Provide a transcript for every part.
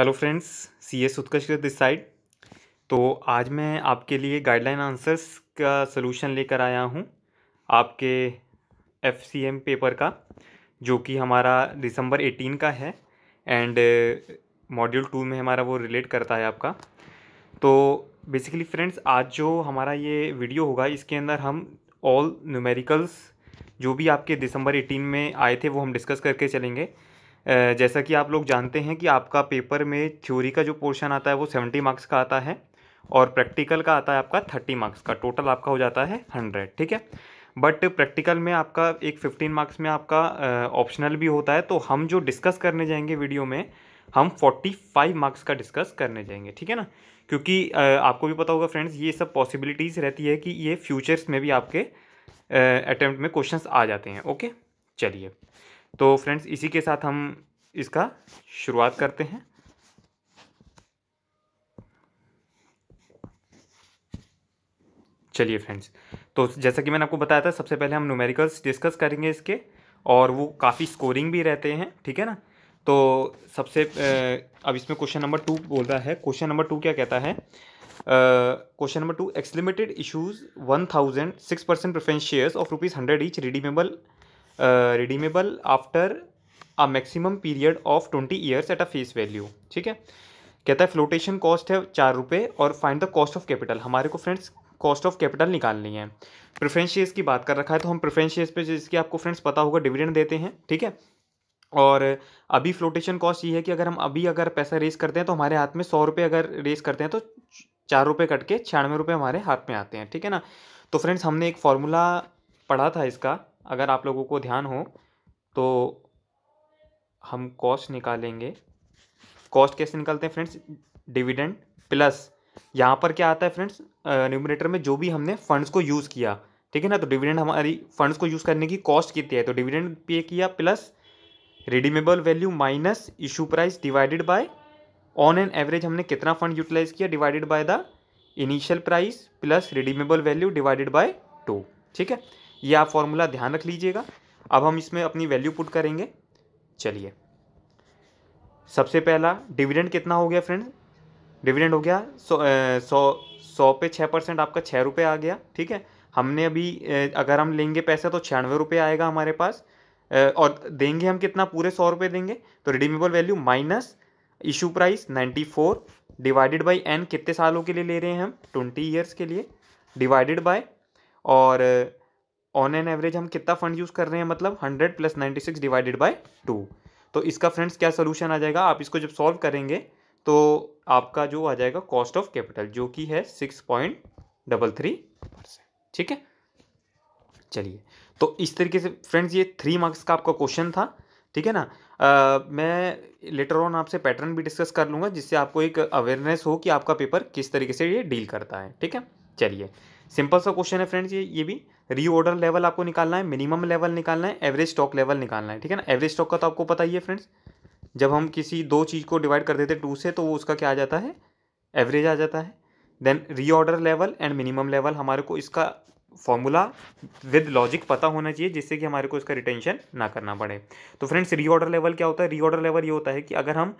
Hello friends C S Utkarsh this side तो आज मैं आपके लिए गाइडलाइन आंसर्स का सलूशन लेकर आया हूँ आपके एफ सी एम पेपर का जो कि हमारा दिसंबर एटीन का है एंड मॉड्यूल टू में हमारा वो रिलेट करता है आपका तो बेसिकली फ्रेंड्स आज जो हमारा ये वीडियो होगा इसके अंदर हम ऑल न्यूमेरिकल्स जो भी आपके दिसंबर एटीन में आए थे वो हम डिस्कस करके चलेंगे जैसा कि आप लोग जानते हैं कि आपका पेपर में थ्योरी का जो पोर्शन आता है वो सेवेंटी मार्क्स का आता है और प्रैक्टिकल का आता है आपका थर्टी मार्क्स का टोटल आपका हो जाता है हंड्रेड ठीक है बट प्रैक्टिकल में आपका एक फिफ्टीन मार्क्स में आपका ऑप्शनल भी होता है तो हम जो डिस्कस करने जाएंगे वीडियो में हम फोर्टी फाइव मार्क्स का डिस्कस करने जाएंगे ठीक है ना क्योंकि आपको भी पता होगा फ्रेंड्स ये सब पॉसिबिलिटीज़ रहती है कि ये फ्यूचर्स में भी आपके अटैम्प्ट में क्वेश्चंस आ जाते हैं ओके चलिए तो फ्रेंड्स इसी के साथ हम इसका शुरुआत करते हैं चलिए फ्रेंड्स तो जैसा कि मैंने आपको बताया था सबसे पहले हम न्यूमेरिकल्स डिस्कस करेंगे इसके और वो काफ़ी स्कोरिंग भी रहते हैं ठीक है ना तो सबसे अब इसमें क्वेश्चन नंबर टू बोल रहा है क्वेश्चन नंबर टू क्या कहता है question number two X limited issues one thousand six percent preference shares of rupees hundred each redeemable redeemable after a maximum period of twenty years at a face value ठीक है कहता है flotation cost है चार रुपये और find the cost of capital हमारे को फ्रेंड्स कॉस्ट ऑफ कैपिटल निकालनी है प्रेफरेंस शेयर्स की बात कर रखा है तो हम प्रेफरेंस शेयर्स पे जिसकी आपको फ्रेंड्स पता होगा डिविडेंड देते हैं ठीक है और अभी फ्लोटेशन कॉस्ट ये है कि अगर हम अभी अगर पैसा रेस करते हैं तो हमारे हाथ में सौ रुपये अगर रेस करते हैं तो चार रुपये कट के छियानवे रुपये हमारे हाथ में आते हैं ठीक है ना तो फ्रेंड्स हमने एक फॉर्मूला पढ़ा था इसका अगर आप लोगों को ध्यान हो तो हम कॉस्ट निकालेंगे कॉस्ट कैसे निकालते हैं फ्रेंड्स डिविडेंड प्लस यहाँ पर क्या आता है फ्रेंड्स न्यूमिनेटर में जो भी हमने फंड्स को यूज़ किया ठीक है ना तो डिविडेंड हमारी फंड्स को यूज़ करने की कॉस्ट कितनी है तो डिविडेंड पे किया plus redeemable value minus issue price divided by on an average हमने कितना फंड यूटिलाइज किया divided by the initial price plus redeemable value divided by two ठीक है ये आप फॉर्मूला ध्यान रख लीजिएगा अब हम इसमें अपनी वैल्यू पुट करेंगे चलिए सबसे पहला डिविडेंड कितना हो गया फ्रेंड डिविडेंड हो गया सौ सौ सौ पे छः परसेंट आपका छः रुपये आ गया ठीक है हमने अभी अगर हम लेंगे पैसा तो छियानवे रुपये आएगा हमारे पास और देंगे हम कितना पूरे सौ रुपये देंगे तो redeemable value minus issue price ninety four divided by n कितने सालों के लिए ले रहे हैं हम ट्वेंटी ईयर्स के लिए डिवाइडेड बाय और ऑन एन एवरेज हम कितना फंड यूज़ कर रहे हैं मतलब hundred plus ninety six divided by two तो इसका फ्रेंड्स क्या सोल्यूशन आ जाएगा आप इसको जब सॉल्व करेंगे तो आपका जो आ जाएगा कॉस्ट ऑफ कैपिटल जो कि है six point double three percent ठीक है चलिए तो इस तरीके से फ्रेंड्स ये थ्री मार्क्स का आपका क्वेश्चन था ठीक है ना आ, मैं लेटर ऑन आपसे पैटर्न भी डिस्कस कर लूँगा जिससे आपको एक अवेयरनेस हो कि आपका पेपर किस तरीके से ये डील करता है ठीक है चलिए सिंपल सा क्वेश्चन है फ्रेंड्स ये ये भी रीऑर्डर लेवल आपको निकालना है मिनिमम लेवल निकालना है एवरेज स्टॉक लेवल निकालना है ठीक है ना एवरेज स्टॉक का तो आपको पता ही है फ्रेंड्स जब हम किसी दो चीज़ को डिवाइड कर देते टू से तो वो उसका क्या आ जाता है एवरेज आ जाता है then reorder level and minimum level हमारे को इसका फॉर्मूला विद लॉजिक पता होना चाहिए जिससे कि हमारे को इसका रिटेंशन ना करना पड़े तो फ्रेंड्स रीऑर्डर लेवल क्या होता है रीऑर्डर लेवल ये होता है कि अगर हम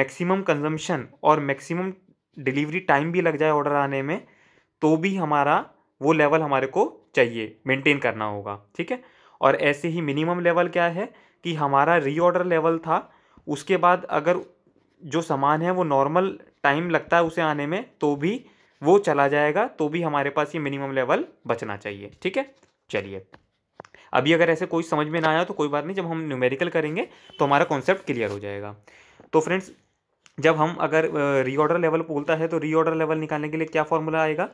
मैक्सिमम कंजम्पशन और मैक्सिमम डिलीवरी टाइम भी लग जाए ऑर्डर आने में तो भी हमारा वो लेवल हमारे को चाहिए मेंटेन करना होगा ठीक है और ऐसे ही मिनिमम लेवल क्या है कि हमारा रीऑर्डर लेवल था उसके बाद अगर जो सामान है वो नॉर्मल टाइम लगता है उसे आने में तो भी वो चला जाएगा तो भी हमारे पास ये मिनिमम लेवल बचना चाहिए ठीक है चलिए अभी अगर ऐसे कोई समझ में ना आया तो कोई बात नहीं जब हम न्यूमेरिकल करेंगे तो हमारा कॉन्सेप्ट क्लियर हो जाएगा तो फ्रेंड्स जब हम अगर रीऑर्डर लेवल बोलता है तो रीऑर्डर लेवल निकालने के लिए क्या फॉर्मूला आएगा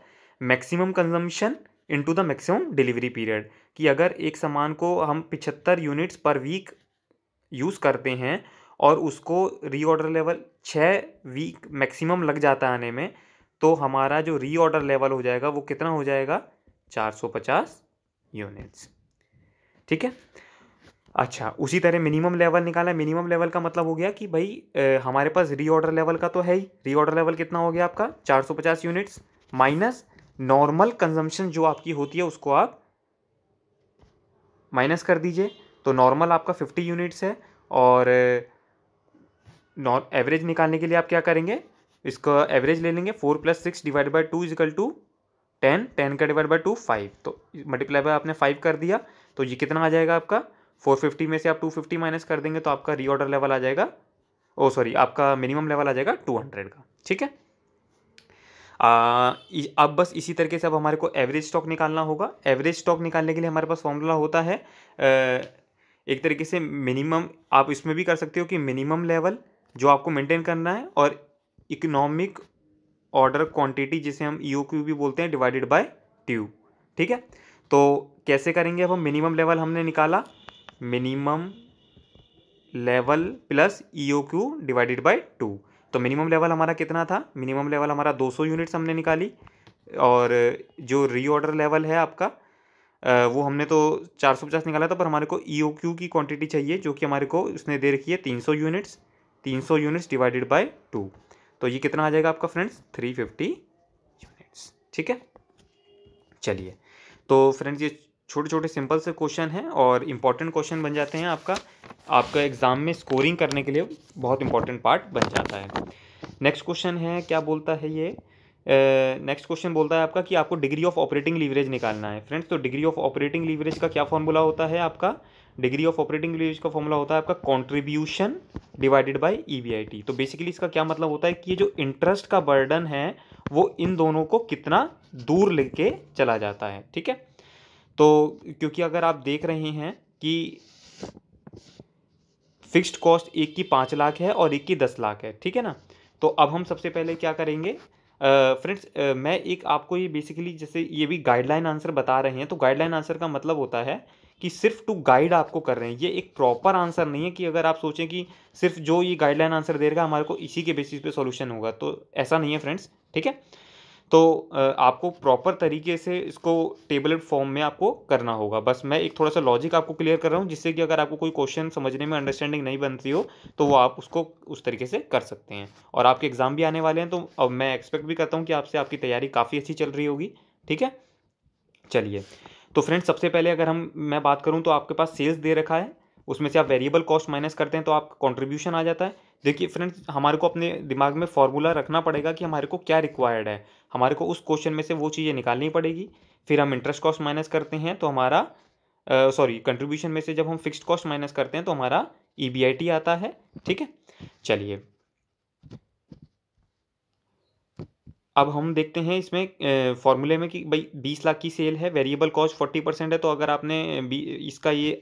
maximum consumption into the maximum delivery period कि अगर एक सामान को हम पिछहत्तर यूनिट्स पर वीक यूज़ करते हैं और उसको रीऑर्डर लेवल छः वीक मैक्सिमम लग जाता है आने में तो हमारा जो रीऑर्डर लेवल हो जाएगा वो कितना हो जाएगा 450 यूनिट्स ठीक है अच्छा उसी तरह मिनिमम लेवल निकाला मिनिमम लेवल का मतलब हो गया कि भाई ए, हमारे पास रीऑर्डर लेवल का तो है ही रीऑर्डर लेवल कितना हो गया आपका 450 यूनिट्स माइनस नॉर्मल कंजम्पशन जो आपकी होती है उसको आप माइनस कर दीजिए तो नॉर्मल आपका फिफ्टी यूनिट्स है और एवरेज निकालने के लिए आप क्या करेंगे इसका एवरेज ले लेंगे four plus six divide by two equal to ten ten का डिवाइड बाई टू फाइव तो मल्टीप्लाई बाय आपने फाइव कर दिया तो ये कितना आ जाएगा आपका फोर फिफ्टी में से आप टू फिफ्टी माइनस कर देंगे तो आपका रीऑर्डर लेवल आ जाएगा ओ सॉरी आपका मिनिमम लेवल आ जाएगा टू हंड्रेड का ठीक है अब बस इसी तरीके से अब हमारे को एवरेज स्टॉक निकालना होगा एवरेज स्टॉक निकालने के लिए हमारे पास फॉर्मूला होता है एक तरीके से मिनिमम आप इसमें भी कर सकते हो कि मिनिमम लेवल जो आपको मेंटेन करना है और इकोनॉमिक ऑर्डर क्वांटिटी जिसे हम ई e भी बोलते हैं डिवाइडेड बाय ट्यू ठीक है तो कैसे करेंगे अब हम मिनिमम लेवल हमने निकाला minimum level plus E Q divided by two तो मिनिमम लेवल हमारा कितना था मिनिमम लेवल हमारा 200 यूनिट्स हमने निकाली और जो रीऑर्डर लेवल है आपका वो हमने तो 450 निकाला था पर हमारे को ई e की क्वांटिटी चाहिए जो कि हमारे को उसने दे रखी है 300 units 300 units divided by two तो ये कितना आ जाएगा आपका फ्रेंड्स 350 यूनिट्स ठीक है चलिए तो फ्रेंड्स ये छोटे छोटे सिंपल से क्वेश्चन हैं और इम्पॉर्टेंट क्वेश्चन बन जाते हैं आपका आपका एग्ज़ाम में स्कोरिंग करने के लिए बहुत इंपॉर्टेंट पार्ट बन जाता है नेक्स्ट क्वेश्चन है क्या बोलता है ये नेक्स्ट क्वेश्चन बोलता है आपका कि आपको डिग्री ऑफ ऑपरेटिंग लीवरेज निकालना है फ्रेंड्स तो डिग्री ऑफ ऑपरेटिंग लीवरेज का क्या फॉर्मूला होता है आपका डिग्री ऑफ ऑपरेटिंग लीवरेज का फॉर्मूला होता है आपका कंट्रीब्यूशन डिवाइडेड बाय टी तो बेसिकली इसका क्या मतलब होता है कि ये जो इंटरेस्ट का बर्डन है वो इन दोनों को कितना दूर लेके चला जाता है ठीक है तो क्योंकि अगर आप देख रहे हैं कि फिक्स्ड कॉस्ट एक की पाँच लाख है और एक की दस लाख है ठीक है ना तो अब हम सबसे पहले क्या करेंगे फ्रेंड्स uh, uh, मैं एक आपको ये बेसिकली जैसे ये भी गाइडलाइन आंसर बता रहे हैं तो गाइडलाइन आंसर का मतलब होता है कि सिर्फ टू गाइड आपको कर रहे हैं ये एक प्रॉपर आंसर नहीं है कि अगर आप सोचें कि सिर्फ जो ये गाइडलाइन आंसर दे रहेगा हमारे को इसी के बेसिस पे सॉल्यूशन होगा तो ऐसा नहीं है फ्रेंड्स ठीक है तो आपको प्रॉपर तरीके से इसको टेबलेट फॉर्म में आपको करना होगा बस मैं एक थोड़ा सा लॉजिक आपको क्लियर कर रहा हूँ जिससे कि अगर आपको कोई क्वेश्चन समझने में अंडरस्टैंडिंग नहीं बनती हो तो वो आप उसको उस तरीके से कर सकते हैं और आपके एग्ज़ाम भी आने वाले हैं तो अब मैं एक्सपेक्ट भी करता हूँ कि आपसे आपकी तैयारी काफ़ी अच्छी चल रही होगी ठीक है चलिए तो फ्रेंड्स सबसे पहले अगर हम मैं बात करूँ तो आपके पास सेल्स दे रखा है उसमें से आप वेरिएबल कॉस्ट माइनस करते हैं तो आपका कॉन्ट्रीब्यूशन आ जाता है देखिए फ्रेंड्स हमारे को अपने दिमाग में फॉर्मूला रखना पड़ेगा कि हमारे को क्या रिक्वायर्ड है हमारे को उस क्वेश्चन में से वो चीज़ें निकालनी पड़ेगी फिर हम इंटरेस्ट कॉस्ट माइनस करते हैं तो हमारा सॉरी uh, कंट्रीब्यूशन में से जब हम फिक्स्ड कॉस्ट माइनस करते हैं तो हमारा ई e आता है ठीक है चलिए अब हम देखते हैं इसमें फॉर्मूले में कि भाई बीस लाख की सेल है वेरिएबल कॉस्ट फोर्टी परसेंट है तो अगर आपने इसका ये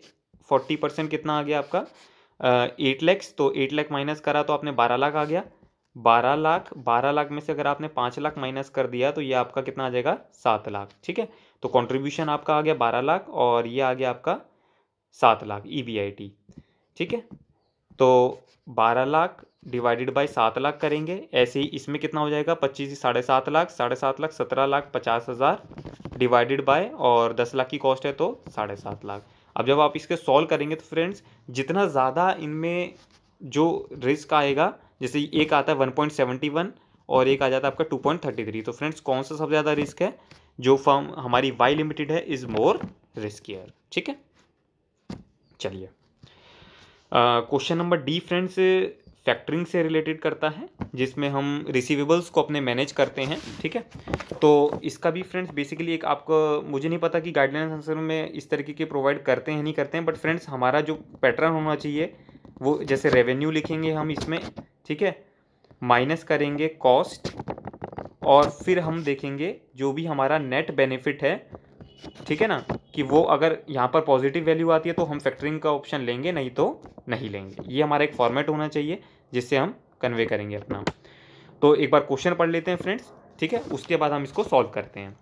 फोर्टी परसेंट कितना आ गया आपका एट लैक्स तो एट लाख माइनस करा तो आपने बारह लाख आ गया बारह लाख बारह लाख में से अगर आपने पाँच लाख माइनस कर दिया तो ये आपका कितना आ जाएगा सात लाख ठीक है तो कंट्रीब्यूशन आपका आ गया बारह लाख और ये आ गया आपका सात लाख ई e ठीक है तो बारह लाख डिवाइडेड बाय सात लाख करेंगे ऐसे ही इसमें कितना हो जाएगा पच्चीस साढ़े सात लाख साढ़े सात लाख सत्रह लाख पचास हज़ार डिवाइडेड बाय और दस लाख की कॉस्ट है तो साढ़े सात लाख अब जब आप इसके सॉल्व करेंगे तो फ्रेंड्स जितना ज़्यादा इनमें जो रिस्क आएगा जैसे एक आता है वन पॉइंट सेवेंटी वन और एक आ जाता है आपका टू पॉइंट थर्टी थ्री तो फ्रेंड्स कौन सा सबसे ज़्यादा रिस्क है जो फर्म हमारी वाई लिमिटेड है इज़ मोर रिस्कियर ठीक है चलिए question number D friends factoring से रिलेटेड करता है जिसमें हम रिसीवेबल्स को अपने मैनेज करते हैं ठीक है तो इसका भी फ्रेंड्स बेसिकली एक आपको मुझे नहीं पता कि गाइडलाइंस आंसर में इस तरीके के प्रोवाइड करते हैं नहीं करते हैं बट फ्रेंड्स हमारा जो पैटर्न होना चाहिए वो जैसे रेवेन्यू लिखेंगे हम इसमें ठीक है माइनस करेंगे कॉस्ट और फिर हम देखेंगे जो भी हमारा नेट बेनिफिट है ठीक है ना कि वो अगर यहाँ पर पॉजिटिव वैल्यू आती है तो हम फैक्टरिंग का ऑप्शन लेंगे नहीं तो नहीं लेंगे ये हमारा एक फॉर्मेट होना चाहिए जिससे हम कन्वे करेंगे अपना तो एक बार क्वेश्चन पढ़ लेते हैं फ्रेंड्स ठीक है उसके बाद हम इसको सॉल्व करते हैं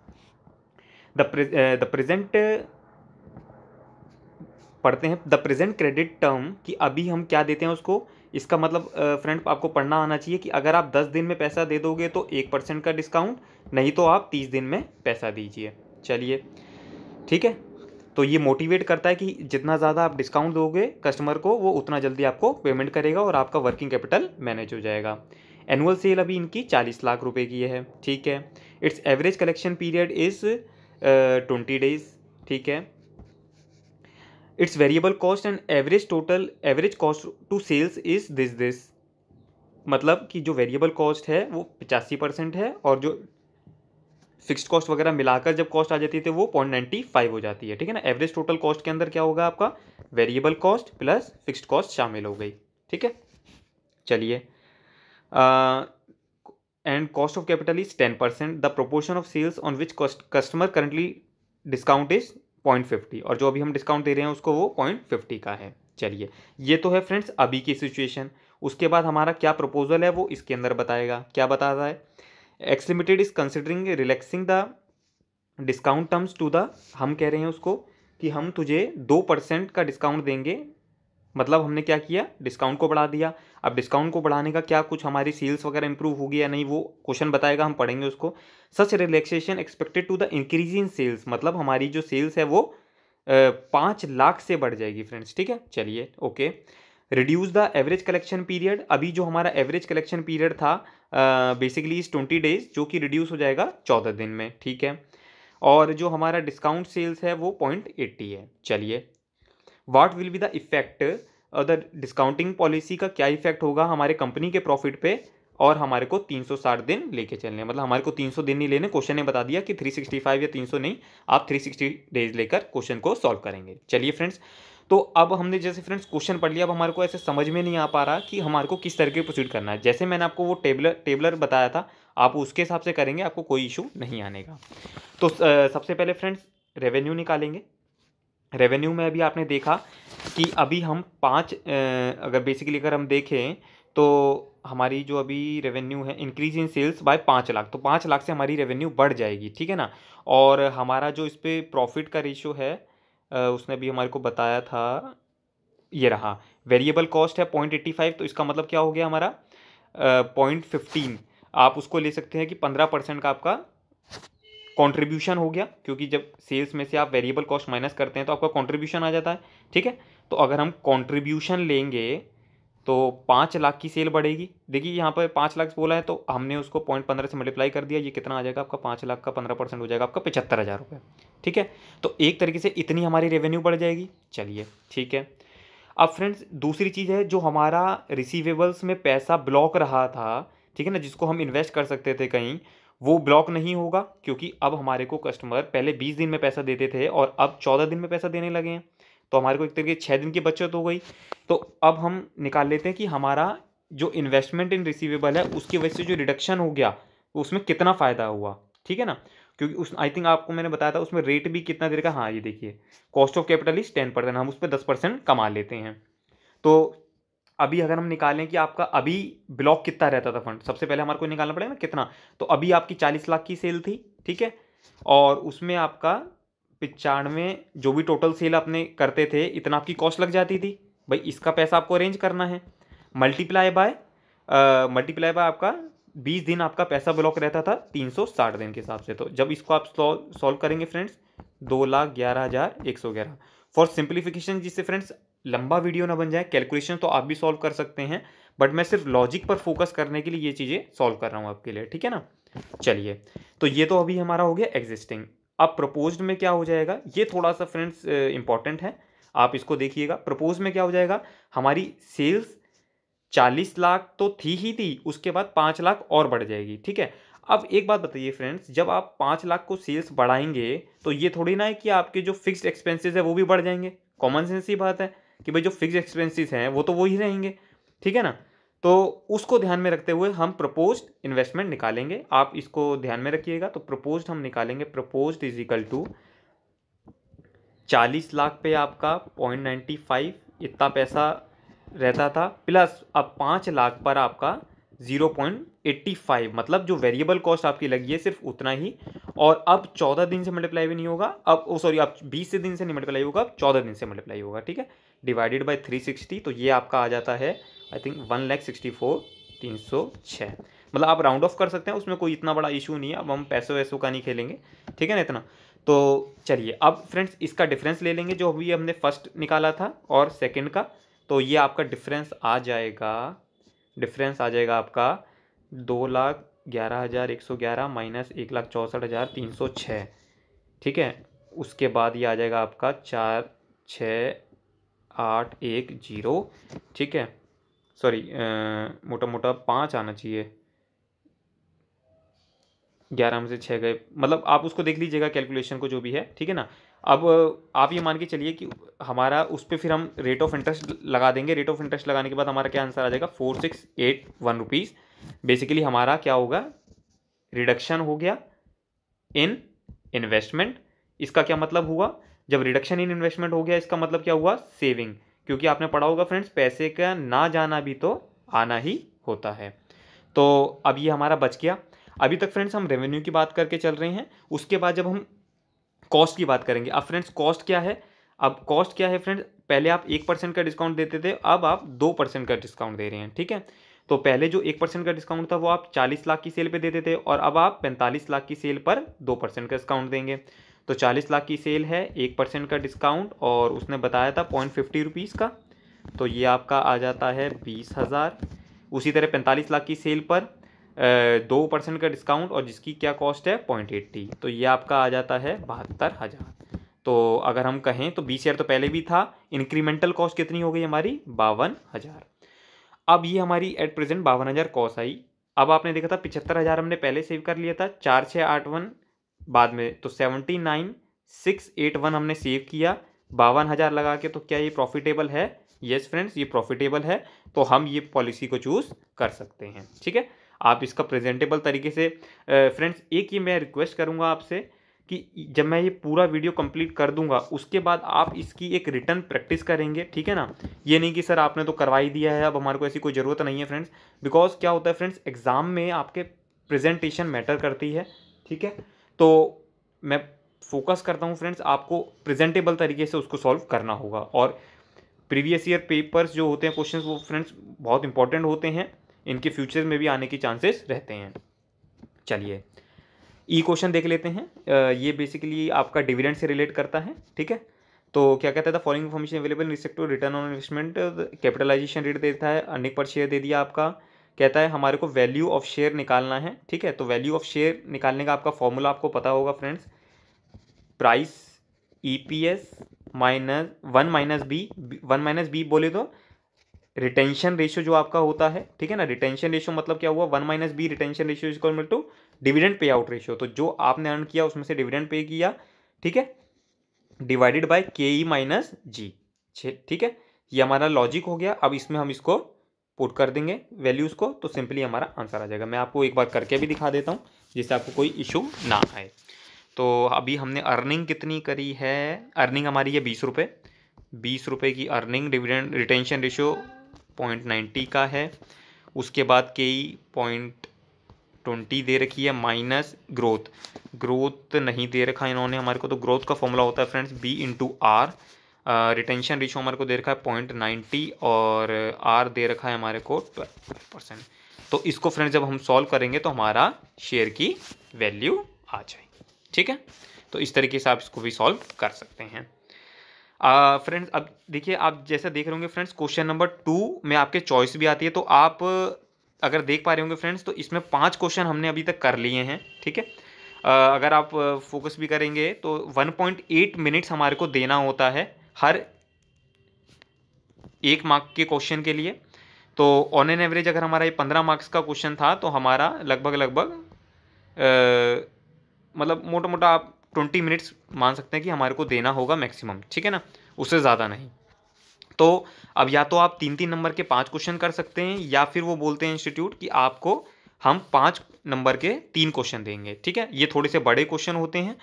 द प्रेजेंट पढ़ते हैं द प्रेजेंट क्रेडिट टर्म कि अभी हम क्या देते हैं उसको इसका मतलब फ्रेंड आपको पढ़ना आना चाहिए कि अगर आप दस दिन में पैसा दे दोगे तो एक परसेंट का डिस्काउंट नहीं तो आप तीस दिन में पैसा दीजिए चलिए ठीक है तो ये मोटिवेट करता है कि जितना ज़्यादा आप डिस्काउंट दोगे कस्टमर को वो उतना जल्दी आपको पेमेंट करेगा और आपका वर्किंग कैपिटल मैनेज हो जाएगा एनुअल सेल अभी इनकी चालीस लाख रुपए की है ठीक है it's average collection period is twenty days ठीक है it's variable cost and average total average cost to sales is this this मतलब कि जो वेरिएबल कॉस्ट है वो पचासी परसेंट है और जो फिक्स कॉस्ट वगैरह मिलाकर जब कॉस्ट आ जाती है तो वो पॉइंट नाइन्टी फाइव हो जाती है ठीक है ना एवरेज टोटल कॉस्ट के अंदर क्या होगा आपका variable cost plus fix cost शामिल हो गई ठीक है चलिए and cost of capital is ten percent the proportion of sales on which customer currently discount is point fifty और जो अभी हम डिस्काउंट दे रहे हैं उसको वो पॉइंट फिफ्टी का है चलिए ये तो है फ्रेंड्स अभी की सिचुएशन उसके बाद हमारा क्या प्रपोजल है वो इसके अंदर बताएगा क्या बता रहा है X limited is considering relaxing the discount terms to the हम कह रहे हैं उसको कि हम तुझे दो परसेंट का डिस्काउंट देंगे मतलब हमने क्या किया डिस्काउंट को बढ़ा दिया अब डिस्काउंट को बढ़ाने का क्या कुछ हमारी सेल्स वगैरह इंप्रूव होगी या नहीं वो क्वेश्चन बताएगा हम पढ़ेंगे उसको such relaxation expected to the increase in sales मतलब हमारी जो सेल्स है वो पाँच लाख से बढ़ जाएगी फ्रेंड्स ठीक है चलिए okay reduce the average collection period अभी जो हमारा एवरेज कलेक्शन पीरियड था बेसिकली इस ट्वेंटी डेज जो कि रिड्यूस हो जाएगा चौदह दिन में ठीक है और जो हमारा डिस्काउंट सेल्स है वो पॉइंट एट्टी है चलिए what will be the effect other discounting policy का क्या इफेक्ट होगा हमारे कंपनी के प्रॉफिट पे और हमारे को 360 दिन लेके चलने मतलब हमारे को 300 दिन नहीं लेने क्वेश्चन ने बता दिया कि 365 या 300 नहीं आप 360 डेज लेकर क्वेश्चन को सॉल्व करेंगे चलिए फ्रेंड्स तो अब हमने जैसे फ्रेंड्स क्वेश्चन पढ़ लिया अब हमारे को ऐसे समझ में नहीं आ पा रहा कि हमारे को किस तरीके प्रोसीड करना है जैसे मैंने आपको वो टेबलर टेबलर बताया था आप उसके हिसाब से करेंगे आपको कोई इशू नहीं आने का तो सबसे पहले फ्रेंड्स रेवेन्यू निकालेंगे रेवेन्यू में अभी आपने देखा कि अभी हम पाँच अगर बेसिकली अगर हम देखें तो हमारी जो अभी रेवेन्यू है इंक्रीज इन सेल्स बाय पाँच लाख तो पाँच लाख से हमारी रेवेन्यू बढ़ जाएगी ठीक है ना और हमारा जो इस पर प्रॉफिट का रेशियो है उसने भी हमारे को बताया था ये रहा वेरिएबल कॉस्ट है पॉइंट एट्टी फाइव तो इसका मतलब क्या हो गया हमारा पॉइंट फिफ्टीन आप उसको ले सकते हैं कि पंद्रह परसेंट का आपका कंट्रीब्यूशन हो गया क्योंकि जब सेल्स में से आप वेरिएबल कॉस्ट माइनस करते हैं तो आपका कंट्रीब्यूशन आ जाता है ठीक है तो अगर हम कंट्रीब्यूशन लेंगे तो पाँच लाख की सेल बढ़ेगी देखिए यहाँ पर पाँच लाख बोला है तो हमने उसको पॉइंट पंद्रह से मल्टीप्लाई कर दिया ये कितना आ जाएगा आपका पाँच लाख का पंद्रह परसेंट हो जाएगा आपका पचहत्तर हज़ार रुपये ठीक है तो एक तरीके से इतनी हमारी रेवेन्यू बढ़ जाएगी चलिए ठीक है अब फ्रेंड्स दूसरी चीज़ है जो हमारा रिसीवेबल्स में पैसा ब्लॉक रहा था ठीक है ना जिसको हम इन्वेस्ट कर सकते थे कहीं वो ब्लॉक नहीं होगा क्योंकि अब हमारे को कस्टमर पहले बीस दिन में पैसा देते थे और अब चौदह दिन में पैसा देने लगे हैं तो हमारे को एक तरीके छः दिन की बचत हो गई तो अब हम निकाल लेते हैं कि हमारा जो इन्वेस्टमेंट इन रिसीवेबल है उसकी वजह से जो रिडक्शन हो गया तो उसमें कितना फ़ायदा हुआ ठीक है ना क्योंकि उस आई थिंक आपको मैंने बताया था उसमें रेट भी कितना देर का हाँ ये देखिए cost of capital is ten percent हम उस पर दस परसेंट कमा लेते हैं तो अभी अगर हम निकालें कि आपका अभी ब्लॉक कितना रहता था फंड सबसे पहले हमारे को निकालना पड़ेगा ना कितना तो अभी आपकी चालीस लाख की सेल थी ठीक है और उसमें आपका पचानवे जो भी टोटल सेल आपने करते थे इतना आपकी कॉस्ट लग जाती थी भाई इसका पैसा आपको अरेंज करना है मल्टीप्लाई बाय मल्टीप्लाई बाय आपका बीस दिन आपका पैसा ब्लॉक रहता था तीन सौ साठ दिन के हिसाब से तो जब इसको आप सॉल्व करेंगे फ्रेंड्स दो लाख ग्यारह हज़ार एक सौ ग्यारह फॉर सिंप्लीफिकेशन जिससे फ्रेंड्स लंबा वीडियो ना बन जाए कैलकुलेशन तो आप भी सॉल्व कर सकते हैं बट मैं सिर्फ लॉजिक पर फोकस करने के लिए ये चीज़ें सॉल्व कर रहा हूँ आपके लिए ठीक है ना चलिए तो ये तो अभी हमारा हो गया एग्जिस्टिंग अब प्रपोज्ड में क्या हो जाएगा ये थोड़ा सा फ्रेंड्स इंपॉर्टेंट है आप इसको देखिएगा प्रपोज में क्या हो जाएगा हमारी सेल्स चालीस लाख तो थी ही थी उसके बाद पाँच लाख और बढ़ जाएगी ठीक है अब एक बात बताइए फ्रेंड्स जब आप पाँच लाख को सेल्स बढ़ाएंगे तो ये थोड़ी ना है कि आपके जो फिक्स्ड एक्सपेंसेस है वो भी बढ़ जाएंगे कॉमन सेंस ही बात है कि भाई जो फिक्स एक्सपेंसिस हैं वो तो वही रहेंगे ठीक है ना तो उसको ध्यान में रखते हुए हम प्रपोज इन्वेस्टमेंट निकालेंगे आप इसको ध्यान में रखिएगा तो प्रपोज हम निकालेंगे प्रपोज इज इक्वल टू चालीस लाख पे आपका पॉइंट नाइन्टी फाइव इतना पैसा रहता था प्लस अब पाँच लाख पर आपका ज़ीरो पॉइंट एट्टी फाइव मतलब जो वेरिएबल कॉस्ट आपकी लगी है सिर्फ उतना ही और अब चौदह दिन से मल्टीप्लाई भी नहीं होगा अब ओ सॉरी अब बीस दिन से नहीं मल्टीप्लाई होगा अब चौदह दिन से मल्टीप्लाई होगा ठीक है डिवाइडेड बाई थ्री सिक्सटी तो ये आपका आ जाता है I think one lakh sixty four तीन सौ छः मतलब आप राउंड ऑफ कर सकते हैं उसमें कोई इतना बड़ा इशू नहीं है अब हम पैसों वैसों का नहीं खेलेंगे ठीक है ना इतना तो चलिए अब फ्रेंड्स इसका डिफरेंस ले लेंगे जो अभी हमने फर्स्ट निकाला था और सेकेंड का तो ये आपका डिफरेंस आ जाएगा डिफरेंस आ जाएगा आपका दो लाख ग्यारह हज़ार एक सौ ग्यारह माइनस एक लाख चौंसठ हज़ार तीन सौ छः ठीक है उसके बाद ये आ जाएगा आपका चार छः आठ एक जीरो ठीक है सॉरी मोटा मोटा पाँच आना चाहिए ग्यारह में से छः गए मतलब आप उसको देख लीजिएगा कैलकुलेशन को जो भी है ठीक है ना अब आप ये मान के चलिए कि हमारा उस पर फिर हम रेट ऑफ इंटरेस्ट लगा देंगे रेट ऑफ इंटरेस्ट लगाने के बाद हमारा क्या आंसर आ जाएगा four six eight one rupees basically हमारा क्या होगा रिडक्शन हो गया इन इन्वेस्टमेंट इसका क्या मतलब हुआ जब रिडक्शन इन इन्वेस्टमेंट हो गया इसका मतलब क्या हुआ सेविंग क्योंकि आपने पढ़ा होगा फ्रेंड्स पैसे का ना जाना भी तो आना ही होता है तो अब ये हमारा बच गया अभी तक फ्रेंड्स हम रेवेन्यू की बात करके चल रहे हैं उसके बाद जब हम कॉस्ट की बात करेंगे अब फ्रेंड्स कॉस्ट क्या है अब कॉस्ट क्या है फ्रेंड्स पहले आप एक परसेंट का डिस्काउंट देते थे अब आप दो परसेंट का डिस्काउंट दे रहे हैं ठीक है तो पहले जो एक परसेंट का डिस्काउंट था वो आप चालीस लाख की सेल पे देते थे और अब आप पैंतालीस लाख की सेल पर दो परसेंट का डिस्काउंट देंगे तो चालीस लाख की सेल है एक परसेंट का डिस्काउंट और उसने बताया था पॉइंट फिफ्टी रुपीज़ का तो ये आपका आ जाता है बीस हज़ार उसी तरह पैंतालीस लाख की सेल पर दो परसेंट का डिस्काउंट और जिसकी क्या कॉस्ट है पॉइंट एट्टी तो ये आपका आ जाता है बहत्तर हज़ार तो अगर हम कहें तो बीस हज़ार तो पहले भी था इंक्रीमेंटल कॉस्ट कितनी हो गई हमारी बावन हज़ार अब ये हमारी एट प्रेजेंट बावन हज़ार कॉस्ट आई अब आपने देखा था पिछहत्तर हज़ार हमने पहले सेव कर लिया था चार छः आठ वन बाद में तो seventy nine six eight one हमने सेव किया बावन हज़ार लगा के तो क्या ये प्रॉफिटेबल है येस yes फ्रेंड्स ये प्रॉफिटेबल है तो हम ये पॉलिसी को चूज़ कर सकते हैं ठीक है आप इसका प्रेजेंटेबल तरीके से फ्रेंड्स एक ही मैं रिक्वेस्ट करूँगा आपसे कि जब मैं ये पूरा वीडियो कंप्लीट कर दूंगा उसके बाद आप इसकी एक रिटर्न प्रैक्टिस करेंगे ठीक है ना ये नहीं कि सर आपने तो करवा ही दिया है अब हमारे को ऐसी कोई ज़रूरत नहीं है फ्रेंड्स बिकॉज क्या होता है फ्रेंड्स एग्ज़ाम में आपके प्रेजेंटेशन मैटर करती है ठीक है तो मैं फोकस करता हूँ फ्रेंड्स आपको प्रेजेंटेबल तरीके से उसको सॉल्व करना होगा और प्रीवियस ईयर पेपर्स जो होते हैं क्वेश्चन वो फ्रेंड्स बहुत इंपॉर्टेंट होते हैं इनके फ्यूचर में भी आने के चांसेस रहते हैं चलिए ई e क्वेश्चन देख लेते हैं ये बेसिकली आपका डिविडेंड से रिलेट करता है ठीक है तो क्या कहता था following information available respect to return on investment capitalisation rate देता है अर्निंग पर शेयर दे दिया आपका कहता है हमारे को वैल्यू ऑफ शेयर निकालना है ठीक है तो वैल्यू ऑफ शेयर निकालने का आपका फॉर्मूला आपको पता होगा friends price E P S minus one minus B one minus B बोले तो रिटेंशन रेशियो जो आपका होता है ठीक है ना रिटेंशन रेशियो मतलब क्या हुआ one minus B retention ratio is to dividend pay out ratio तो जो आपने अर्न किया उसमें से डिविडेंड पे किया ठीक है डिवाइडेड बाय के ई माइनस जी ठीक है ये हमारा लॉजिक हो गया अब इसमें हम इसको पुट कर देंगे वैल्यूज़ को तो सिंपली हमारा आंसर आ जाएगा मैं आपको एक बार करके भी दिखा देता हूँ जिससे आपको कोई इशू ना आए तो अभी हमने अर्निंग कितनी करी है अर्निंग हमारी है बीस रुपये बीस रुपये की earning dividend retention ratio point ninety का है उसके बाद के ही पॉइंट ट्वेंटी दे रखी है माइनस ग्रोथ ग्रोथ नहीं दे रखा इन्होंने हमारे को तो ग्रोथ का फॉर्मूला होता है friends B into R retention ratio हमारे को दे रखा है पॉइंट नाइन्टी और आर दे रखा है हमारे को ट्वेल्व परसेंट तो इसको फ्रेंड जब हम सॉल्व करेंगे तो हमारा शेयर की वैल्यू आ जाएगी ठीक है तो इस तरीके से आप इसको भी सॉल्व कर सकते हैं फ्रेंड्स अब देखिए आप जैसा देख रहे होंगे फ्रेंड्स क्वेश्चन नंबर टू में आपके चॉइस भी आती है तो आप अगर देख पा रहे होंगे फ्रेंड्स तो इसमें पांच क्वेश्चन हमने अभी तक कर लिए हैं ठीक है अगर आप फोकस भी करेंगे तो 1.8 मिनट्स हमारे को देना होता है हर एक मार्क के क्वेश्चन के लिए तो ऑन एन एवरेज अगर हमारा ये पंद्रह मार्क्स का क्वेश्चन था तो हमारा लगभग लगभग मतलब मोटा मोटा आप ट्वेंटी मिनट्स मान सकते हैं कि हमारे को देना होगा मैक्सिमम ठीक है ना उससे ज़्यादा नहीं तो अब या तो आप तीन तीन नंबर के पांच क्वेश्चन कर सकते हैं या फिर वो बोलते हैं इंस्टीट्यूट कि आपको हम पांच नंबर के तीन क्वेश्चन देंगे ठीक है ये थोड़े से बड़े क्वेश्चन होते हैं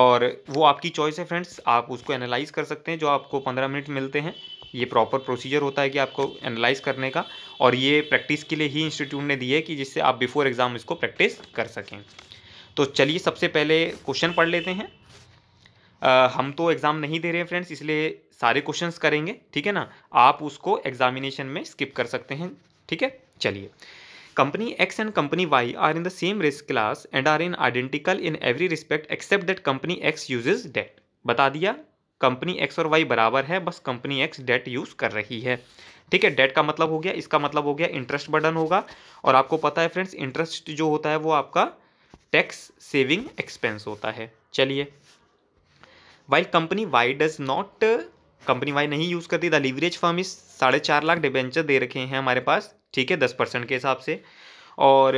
और वो आपकी चॉइस है फ्रेंड्स आप उसको एनालाइज कर सकते हैं जो आपको पंद्रह मिनट मिलते हैं ये प्रॉपर प्रोसीजर होता है कि आपको एनालाइज करने का और ये प्रैक्टिस के लिए ही इंस्टीट्यूट ने दी है कि जिससे आप बिफोर एग्ज़ाम इसको प्रैक्टिस कर सकें तो चलिए सबसे पहले क्वेश्चन पढ़ लेते हैं आ, हम तो एग्ज़ाम नहीं दे रहे हैं फ्रेंड्स इसलिए सारे क्वेश्चंस करेंगे ठीक है ना आप उसको एग्जामिनेशन में स्किप कर सकते हैं ठीक है चलिए Company X and Company Y are in the same risk class and are in identical in every respect except that Company X uses debt. बता दिया कंपनी एक्स और वाई बराबर है बस कंपनी एक्स डेट यूज़ कर रही है ठीक है डेट का मतलब हो गया इसका मतलब हो गया इंटरेस्ट बर्डन होगा और आपको पता है फ्रेंड्स इंटरेस्ट जो होता है वो आपका टैक्स सेविंग एक्सपेंस होता है चलिए Y company Y does not company Y नहीं यूज़ करती द लीवरेज फॉर्म इस साढ़े चार लाख डिबेंचर दे रखे हैं हमारे पास ठीक है दस परसेंट के हिसाब से और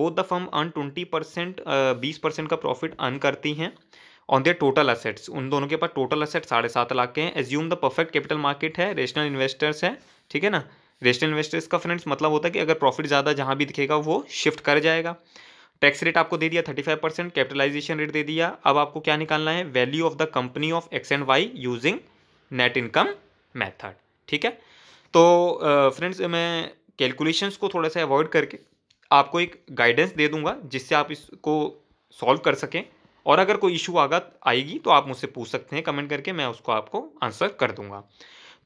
both the firm earn twenty percent बीस परसेंट का प्रॉफिट अर्न करती हैं ऑन देयर टोटल असेट्स उन दोनों के पास टोटल असेट साढ़े सात लाख के हैं assume the perfect capital market है रेशनल इन्वेस्टर्स है ठीक है ना रेशनल इन्वेस्टर्स का फ्रेंड्स मतलब होता है कि अगर प्रॉफिट ज़्यादा जहाँ भी दिखेगा वो शिफ्ट कर जाएगा टैक्स रेट आपको दे दिया thirty five percent capitalization rate दे दिया अब आपको क्या निकालना है value of the company of X and Y using net income method ठीक है तो फ्रेंड्स uh, मैं कैलकुलेशंस को थोड़ा सा अवॉइड करके आपको एक गाइडेंस दे दूंगा जिससे आप इसको सॉल्व कर सकें और अगर कोई इशू आगा आएगी तो आप मुझसे पूछ सकते हैं कमेंट करके मैं उसको आपको आंसर कर दूंगा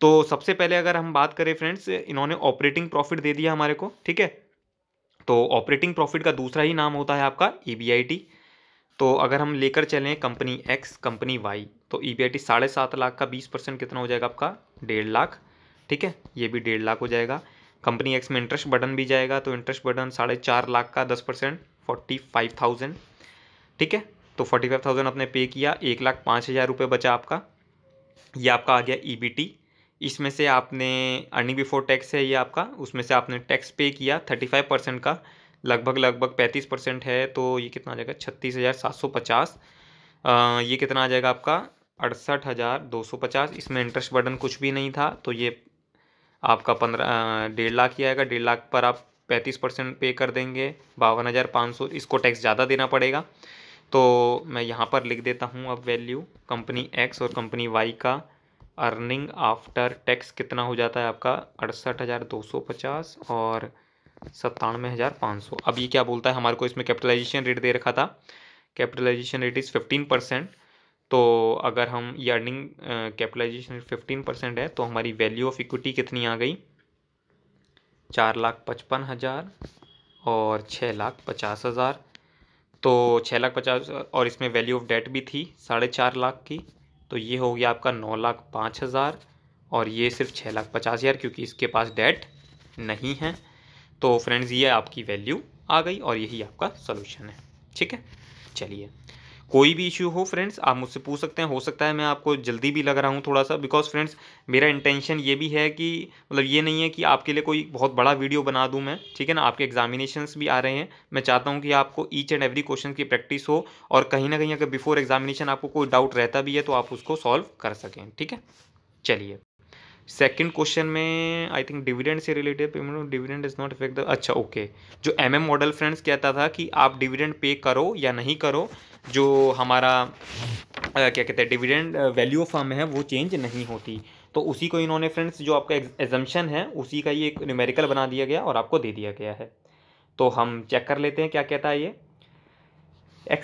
तो सबसे पहले अगर हम बात करें फ्रेंड्स इन्होंने ऑपरेटिंग प्रॉफिट दे दिया हमारे को ठीक है तो ऑपरेटिंग प्रॉफिट का दूसरा ही नाम होता है आपका ई e तो अगर हम लेकर चलें कंपनी एक्स कंपनी वाई तो ई बी आई टी साढ़े सात लाख का बीस परसेंट कितना हो जाएगा आपका डेढ़ लाख ठीक है ये भी डेढ़ लाख हो जाएगा कंपनी एक्स में इंटरेस्ट बटन भी जाएगा तो इंटरेस्ट बटन साढ़े चार लाख का दस परसेंट फोर्टी फाइव थाउजेंड ठीक है तो फोर्टी फाइव थाउजेंड आपने पे किया एक लाख पाँच हज़ार रुपये बचा आपका ये आपका आ गया ई e इसमें से आपने अर्निंग बिफोर टैक्स है ये आपका उसमें से आपने टैक्स पे किया थर्टी फाइव परसेंट का लगभग लगभग पैंतीस परसेंट है तो ये कितना आ जाएगा छत्तीस हज़ार सात सौ पचास ये कितना आ जाएगा आपका अड़सठ हज़ार दो सौ पचास इसमें इंटरेस्ट बर्डन कुछ भी नहीं था तो ये आपका पंद्रह डेढ़ लाख ही आएगा डेढ़ लाख पर आप पैंतीस परसेंट पे कर देंगे बावन हज़ार पाँच सौ इसको टैक्स ज़्यादा देना पड़ेगा तो मैं यहाँ पर लिख देता हूँ अब वैल्यू कंपनी एक्स और कंपनी वाई का अर्निंग आफ्टर टैक्स कितना हो जाता है आपका अड़सठ हज़ार दो सौ पचास और सत्तानवे हज़ार पाँच सौ अब ये क्या बोलता है हमारे को इसमें कैपिटलाइजेशन रेट दे रखा था capitalization rate is fifteen percent तो अगर हम ये अर्निंग कैपिटलाइजेशन फिफ्टीन परसेंट है तो हमारी वैल्यू ऑफ इक्विटी कितनी आ गई चार लाख पचपन हज़ार और छः लाख पचास हज़ार तो छः लाख पचास और इसमें वैल्यू ऑफ डेट भी थी साढ़े चार लाख की तो ये हो गया आपका नौ लाख पाँच हज़ार और ये सिर्फ छः लाख पचास हज़ार क्योंकि इसके पास डेट नहीं है तो फ्रेंड्स ये आपकी वैल्यू आ गई और यही आपका सोल्यूशन है ठीक है चलिए कोई भी इशू हो फ्रेंड्स आप मुझसे पूछ सकते हैं हो सकता है मैं आपको जल्दी भी लग रहा हूँ थोड़ा सा बिकॉज फ्रेंड्स मेरा इंटेंशन ये भी है कि मतलब ये नहीं है कि आपके लिए कोई बहुत बड़ा वीडियो बना दूँ मैं ठीक है ना आपके एग्जामिनेशन भी आ रहे हैं मैं चाहता हूँ कि आपको ईच एंड एवरी क्वेश्चन की प्रैक्टिस हो और कहीं ना कहीं अगर बिफोर एग्जामिनेशन आपको कोई डाउट रहता भी है तो आप उसको सॉल्व कर सकें ठीक है चलिए सेकेंड क्वेश्चन में आई थिंक डिविडेंड से related payment of dividend is not effect the अच्छा ओके okay. जो एम एम मॉडल फ्रेंड्स कहता था कि आप डिविडेंड पे करो या नहीं करो जो हमारा क्या कहते हैं डिविडेंड वैल्यू ऑफ फर्म है वो चेंज नहीं होती तो उसी को इन्होंने फ्रेंड्स जो आपका एग्जम्पन है उसी का ये एक न्यूमेरिकल बना दिया गया और आपको दे दिया गया है तो हम चेक कर लेते हैं क्या कहता है ये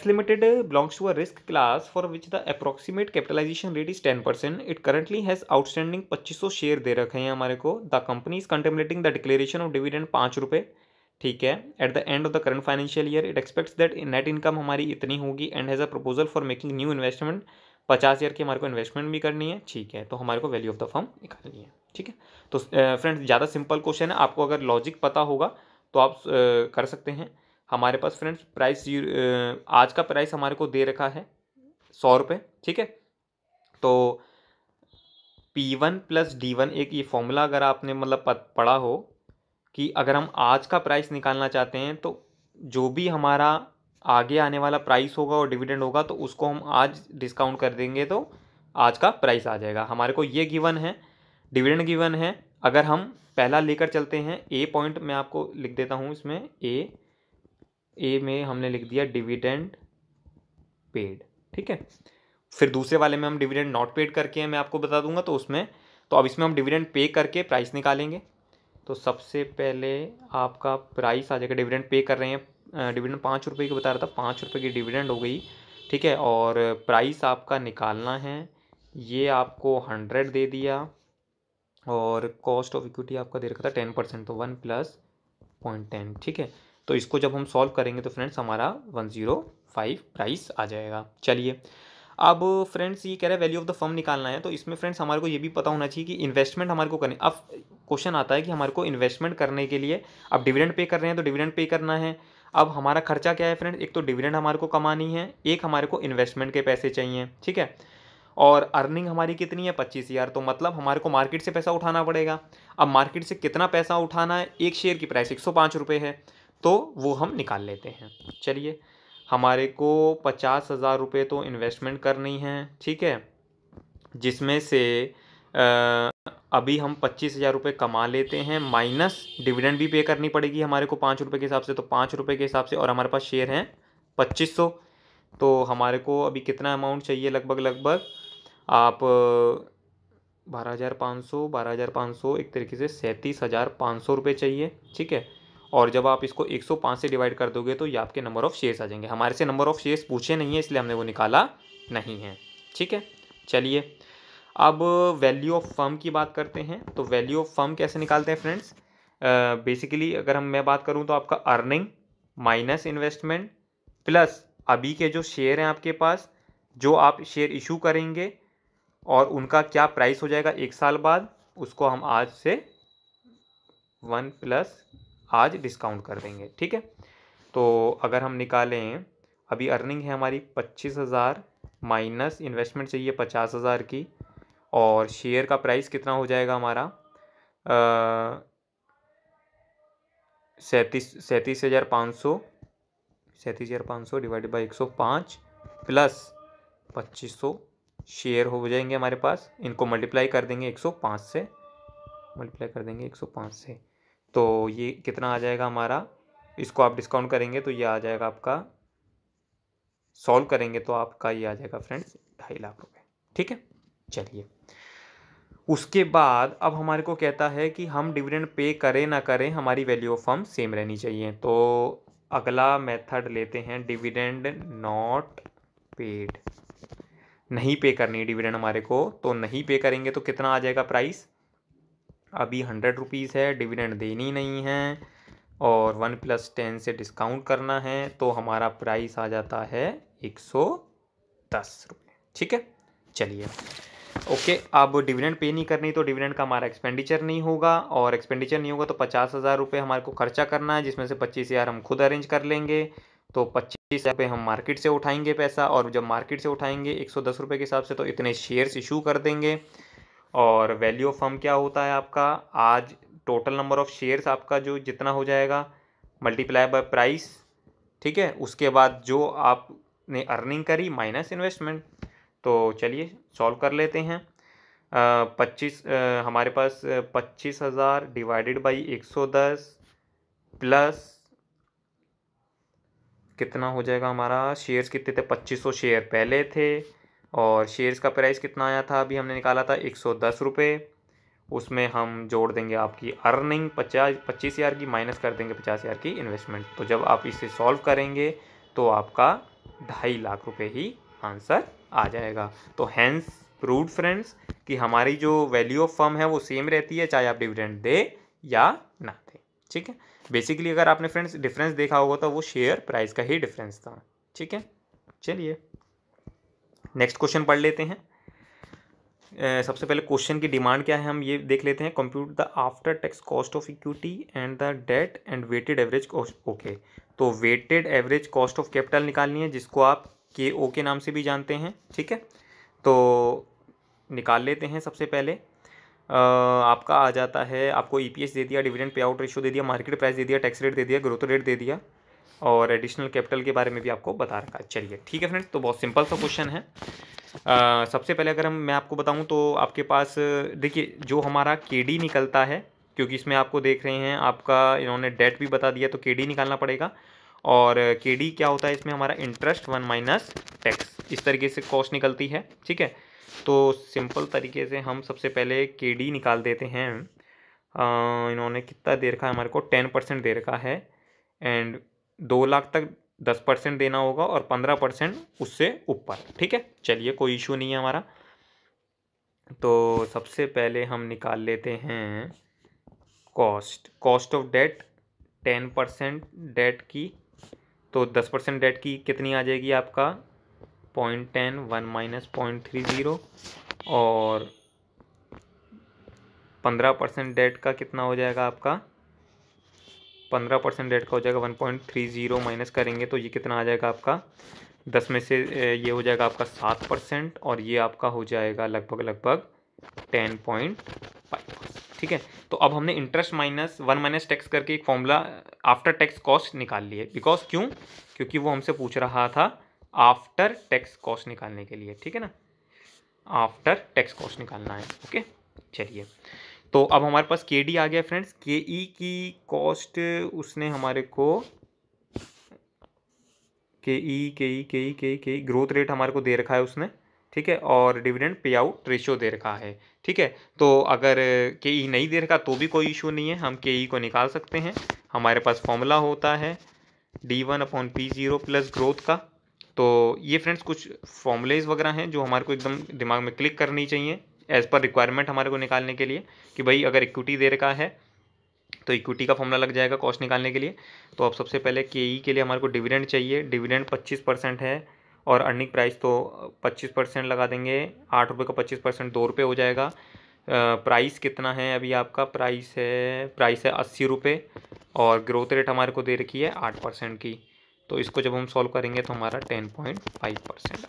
belongs to a risk class for which the approximate capitalization rate is ten percent it currently has outstanding पच्चीस सौ शेयर दे रखे हैं हमारे को the company is contemplating the declaration of dividend पाँच रुपये ठीक है at the end of the current financial year it expects that net income हमारी इतनी होगी and has a proposal for making new investment पचास ईयर की हमारे को इन्वेस्टमेंट भी करनी है ठीक है तो हमारे को वैल्यू ऑफ द फर्म निकालनी है ठीक है तो फ्रेंड्स ज़्यादा सिंपल क्वेश्चन है आपको अगर लॉजिक पता होगा तो आप uh, कर सकते हैं हमारे पास फ्रेंड्स प्राइस uh, आज का प्राइस हमारे को दे रखा है सौ रुपये ठीक है तो P one plus D one एक ये फॉर्मूला अगर आपने मतलब पढ़ा हो कि अगर हम आज का प्राइस निकालना चाहते हैं तो जो भी हमारा आगे आने वाला प्राइस होगा और डिविडेंड होगा तो उसको हम आज डिस्काउंट कर देंगे तो आज का प्राइस आ जाएगा हमारे को ये गिवन है डिविडेंड गिवन है अगर हम पहला लेकर चलते हैं ए पॉइंट मैं आपको लिख देता हूँ इसमें ए ए में हमने लिख दिया डिविडेंड पेड ठीक है फिर दूसरे वाले में हम डिविडेंड नॉट पेड करके मैं आपको बता दूंगा तो उसमें तो अब इसमें हम डिविडेंड पे करके प्राइस निकालेंगे तो सबसे पहले आपका प्राइस आ जाएगा डिविडेंड पे कर रहे हैं डिविडेंड पाँच रुपये की बता रहा था पाँच रुपये की डिविडेंड हो गई ठीक है और प्राइस आपका निकालना है ये आपको हंड्रेड दे दिया और कॉस्ट ऑफ इक्विटी आपका दे रखा था टेन परसेंट तो वन प्लस पॉइंट टेन ठीक है तो इसको जब हम सॉल्व करेंगे तो फ्रेंड्स हमारा वन ज़ीरो फाइव प्राइस आ जाएगा चलिए अब फ्रेंड्स ये कह रहा है वैल्यू ऑफ द फर्म निकालना है तो इसमें फ्रेंड्स हमारे को ये भी पता होना चाहिए कि इन्वेस्टमेंट हमारे को करनी अब क्वेश्चन आता है कि हमारे को इन्वेस्टमेंट करने के लिए अब डिविडेंड पे कर रहे हैं तो डिविडेंड पे करना है अब हमारा खर्चा क्या है फ्रेंड एक तो डिविडेंड हमारे को कमानी है एक हमारे को इन्वेस्टमेंट के पैसे चाहिए ठीक है और अर्निंग हमारी कितनी है पच्चीस हज़ार तो मतलब हमारे को मार्केट से पैसा उठाना पड़ेगा अब मार्केट से कितना पैसा उठाना है एक शेयर की प्राइस एक सौ पाँच रुपये है तो वो हम निकाल लेते हैं चलिए हमारे को पचास हज़ार रुपये तो इन्वेस्टमेंट करनी है ठीक है जिसमें से अभी हम पच्चीस हज़ार रुपये कमा लेते हैं माइनस डिविडेंड भी पे करनी पड़ेगी हमारे को पाँच रुपये के हिसाब से तो पाँच रुपये के हिसाब से और हमारे पास शेयर हैं पच्चीस सौ तो हमारे को अभी कितना अमाउंट चाहिए लगभग लगभग आप बारह हज़ार पाँच सौ बारह हज़ार पाँच सौ एक तरीके से सैंतीस हज़ार पाँच सौ रुपये चाहिए ठीक है और जब आप इसको 105 से डिवाइड कर दोगे तो ये आपके नंबर ऑफ़ शेयर्स आ जाएंगे हमारे से नंबर ऑफ़ शेयर्स पूछे नहीं है इसलिए हमने वो निकाला नहीं है ठीक है चलिए अब वैल्यू ऑफ फर्म की बात करते हैं तो वैल्यू ऑफ फर्म कैसे निकालते हैं फ्रेंड्स बेसिकली uh, अगर हम मैं बात करूँ तो आपका अर्निंग माइनस इन्वेस्टमेंट प्लस अभी के जो शेयर हैं आपके पास जो आप शेयर इशू करेंगे और उनका क्या प्राइस हो जाएगा एक साल बाद उसको हम आज से वन प्लस आज डिस्काउंट कर देंगे ठीक है तो अगर हम निकालें अभी अर्निंग है हमारी पच्चीस हज़ार माइनस इन्वेस्टमेंट चाहिए पचास हज़ार की और शेयर का प्राइस कितना हो जाएगा हमारा सैंतीस सैंतीस हज़ार पाँच सौ सैंतीस हज़ार पाँच सौ डिवाइड बाई एक सौ पाँच प्लस पच्चीस सौ शेयर हो जाएंगे हमारे पास इनको मल्टीप्लाई कर देंगे एक सौ पाँच से मल्टीप्लाई कर देंगे एक सौ पाँच से तो ये कितना आ जाएगा हमारा इसको आप डिस्काउंट करेंगे तो ये आ जाएगा आपका सॉल्व करेंगे तो आपका ये आ जाएगा फ्रेंड्स ढाई लाख रुपये ठीक है चलिए उसके बाद अब हमारे को कहता है कि हम डिविडेंड पे करें ना करें हमारी वैल्यू ऑफ फर्म सेम रहनी चाहिए तो अगला मेथड लेते हैं डिविडेंड नॉट पेड नहीं पे करनी डिविडेंड हमारे को तो नहीं पे करेंगे तो कितना आ जाएगा प्राइस अभी हंड्रेड रुपीज़ है डिविडेंड देनी नहीं है और वन प्लस टेन से डिस्काउंट करना है तो हमारा प्राइस आ जाता है एक सौ दस रुपये ठीक है चलिए ओके अब डिविडेंड पे नहीं करनी तो डिविडेंड का हमारा एक्सपेंडिचर नहीं होगा और एक्सपेंडिचर नहीं होगा तो पचास हज़ार रुपये हमारे को खर्चा करना है जिसमें से पच्चीस हज़ार हम खुद अरेंज कर लेंगे तो पच्चीस हज़ार रुपये हम मार्केट से उठाएंगे पैसा और जब मार्केट से उठाएंगे एक सौ दस रुपये के हिसाब से तो इतने शेयर्स इशू कर देंगे और वैल्यू ऑफ फर्म क्या होता है आपका आज टोटल नंबर ऑफ़ शेयर्स आपका जो जितना हो जाएगा मल्टीप्लाई बाय प्राइस ठीक है उसके बाद जो आपने अर्निंग करी माइनस इन्वेस्टमेंट तो चलिए सॉल्व कर लेते हैं पच्चीस हमारे पास पच्चीस हज़ार डिवाइडेड बाई एक सौ दस प्लस कितना हो जाएगा हमारा शेयर्स कितने थे पच्चीस सौ शेयर पहले थे और शेयर्स का प्राइस कितना आया था अभी हमने निकाला था एक सौ दस रुपये उसमें हम जोड़ देंगे आपकी अर्निंग पचास पच्चीस हज़ार की माइनस कर देंगे पचास हज़ार की इन्वेस्टमेंट तो जब आप इसे सॉल्व करेंगे तो आपका ढाई लाख रुपए ही आंसर आ जाएगा तो हैंस प्रूड फ्रेंड्स कि हमारी जो वैल्यू ऑफ फर्म है वो सेम रहती है चाहे आप डिविडेंड दे या ना दे ठीक है बेसिकली अगर आपने फ्रेंड्स डिफरेंस देखा होगा तो वो शेयर प्राइस का ही डिफरेंस था ठीक है चलिए नेक्स्ट क्वेश्चन पढ़ लेते हैं सबसे पहले क्वेश्चन की डिमांड क्या है हम ये देख लेते हैं compute the after tax cost of equity and the debt and weighted average cost okay तो weighted average cost of capital निकालनी है जिसको आप के ओ के नाम से भी जानते हैं ठीक है तो निकाल लेते हैं सबसे पहले आपका आ जाता है आपको ई e दे दिया डिविडेंड पे आउट रेशियो दे दिया मार्केट प्राइस दे दिया टैक्स रेट दे दिया ग्रोथ रेट दे दिया और एडिशनल कैपिटल के बारे में भी आपको बता रखा है चलिए ठीक है फ्रेंड तो बहुत सिंपल सा क्वेश्चन है आ, सबसे पहले अगर हम मैं आपको बताऊं तो आपके पास देखिए जो हमारा के डी निकलता है क्योंकि इसमें आपको देख रहे हैं आपका इन्होंने डेट भी बता दिया तो के डी निकालना पड़ेगा और के डी क्या होता है इसमें हमारा इंटरेस्ट वन माइनस टैक्स इस तरीके से कॉस्ट निकलती है ठीक है तो सिंपल तरीके से हम सबसे पहले के डी निकाल देते हैं आ, इन्होंने कितना दे रखा है हमारे को टेन परसेंट दे रखा है एंड दो लाख तक दस परसेंट देना होगा और पंद्रह परसेंट उससे ऊपर ठीक है चलिए कोई इशू नहीं है हमारा तो सबसे पहले हम निकाल लेते हैं cost cost of debt ten percent debt की तो दस परसेंट डेट की कितनी आ जाएगी आपका point ten one minus point three zero और पंद्रह परसेंट डेट का कितना हो जाएगा आपका पंद्रह परसेंट रेट का हो जाएगा one point three zero minus करेंगे तो ये कितना आ जाएगा आपका दस में से ये हो जाएगा आपका सात परसेंट और ये आपका हो जाएगा लगभग लगभग टेन पॉइंट फाइव ठीक है तो अब हमने interest minus one minus tax करके एक फॉर्मूला आफ्टर टैक्स कॉस्ट निकाल लिए बिकॉज क्यों क्योंकि वो हमसे पूछ रहा था आफ्टर टैक्स कॉस्ट निकालने के लिए ठीक है ना आफ्टर टैक्स कॉस्ट निकालना है ओके चलिए तो अब हमारे पास के डी आ गया फ्रेंड्स के ई की कॉस्ट उसने हमारे को के ई के ई के ई के ई के ई ग्रोथ रेट हमारे को दे रखा है उसने ठीक है और डिविडेंड पे आउट रेशियो दे रखा है ठीक है तो अगर के ई e नहीं दे रखा तो भी कोई इशू नहीं है हम के ई e को निकाल सकते हैं हमारे पास फॉर्मूला होता है D one upon P zero plus growth का तो ये फ्रेंड्स कुछ फॉर्मूलेज वगैरह हैं जो हमारे को एकदम दिमाग में क्लिक करनी चाहिए एज़ पर रिक्वायरमेंट हमारे को निकालने के लिए कि भाई अगर इक्विटी दे रखा है तो इक्विटी का फॉर्मूला लग जाएगा कॉस्ट निकालने के लिए तो अब सबसे पहले के ई e के लिए हमारे को डिविडेंड चाहिए डिविडेंड पच्चीस परसेंट है और अर्निंग प्राइस तो पच्चीस परसेंट लगा देंगे आठ रुपये का पच्चीस परसेंट दो रुपये हो जाएगा प्राइस कितना है अभी आपका प्राइस है प्राइस है अस्सी रुपये और ग्रोथ रेट हमारे को दे रखी है आठ परसेंट की तो इसको जब हम सॉल्व करेंगे तो हमारा टेन पॉइंट फाइव परसेंट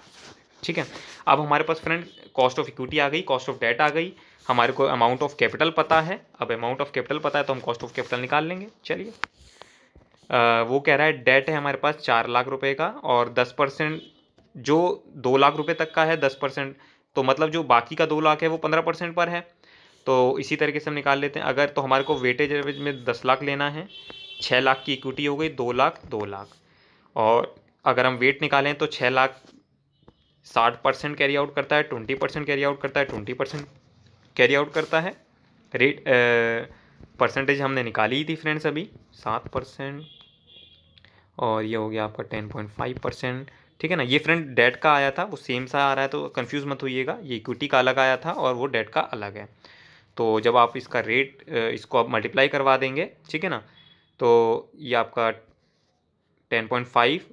ठीक है अब हमारे पास फ्रेंड कॉस्ट ऑफ इक्विटी आ गई कॉस्ट ऑफ डेट आ गई हमारे को अमाउंट ऑफ कैपिटल पता है अब अमाउंट ऑफ कैपिटल पता है तो हम कॉस्ट ऑफ कैपिटल निकाल लेंगे चलिए वो कह रहा है डेट है हमारे पास चार लाख रुपए का और दस परसेंट जो दो लाख रुपए तक का है दस परसेंट तो मतलब जो बाकी का दो लाख है वो पंद्रह परसेंट पर है तो इसी तरीके से हम निकाल लेते हैं अगर तो हमारे को वेटेज एवरेज में दस लाख लेना है छः लाख की इक्विटी हो गई दो लाख दो लाख और अगर हम वेट निकालें तो छः लाख साठ परसेंट कैरी आउट करता है ट्वेंटी परसेंट कैरी आउट करता है ट्वेंटी परसेंट कैरी आउट करता है रेट परसेंटेज हमने निकाली थी फ्रेंड्स अभी सात परसेंट और ये हो गया आपका टेन पॉइंट फाइव परसेंट ठीक है ना ये फ्रेंड डेट का आया था वो सेम सा आ रहा है तो कंफ्यूज मत होइएगा ये इक्विटी का अलग आया था और वो डेट का अलग है तो जब आप इसका रेट इसको आप मल्टीप्लाई करवा देंगे ठीक है ना तो ये आपका ten point five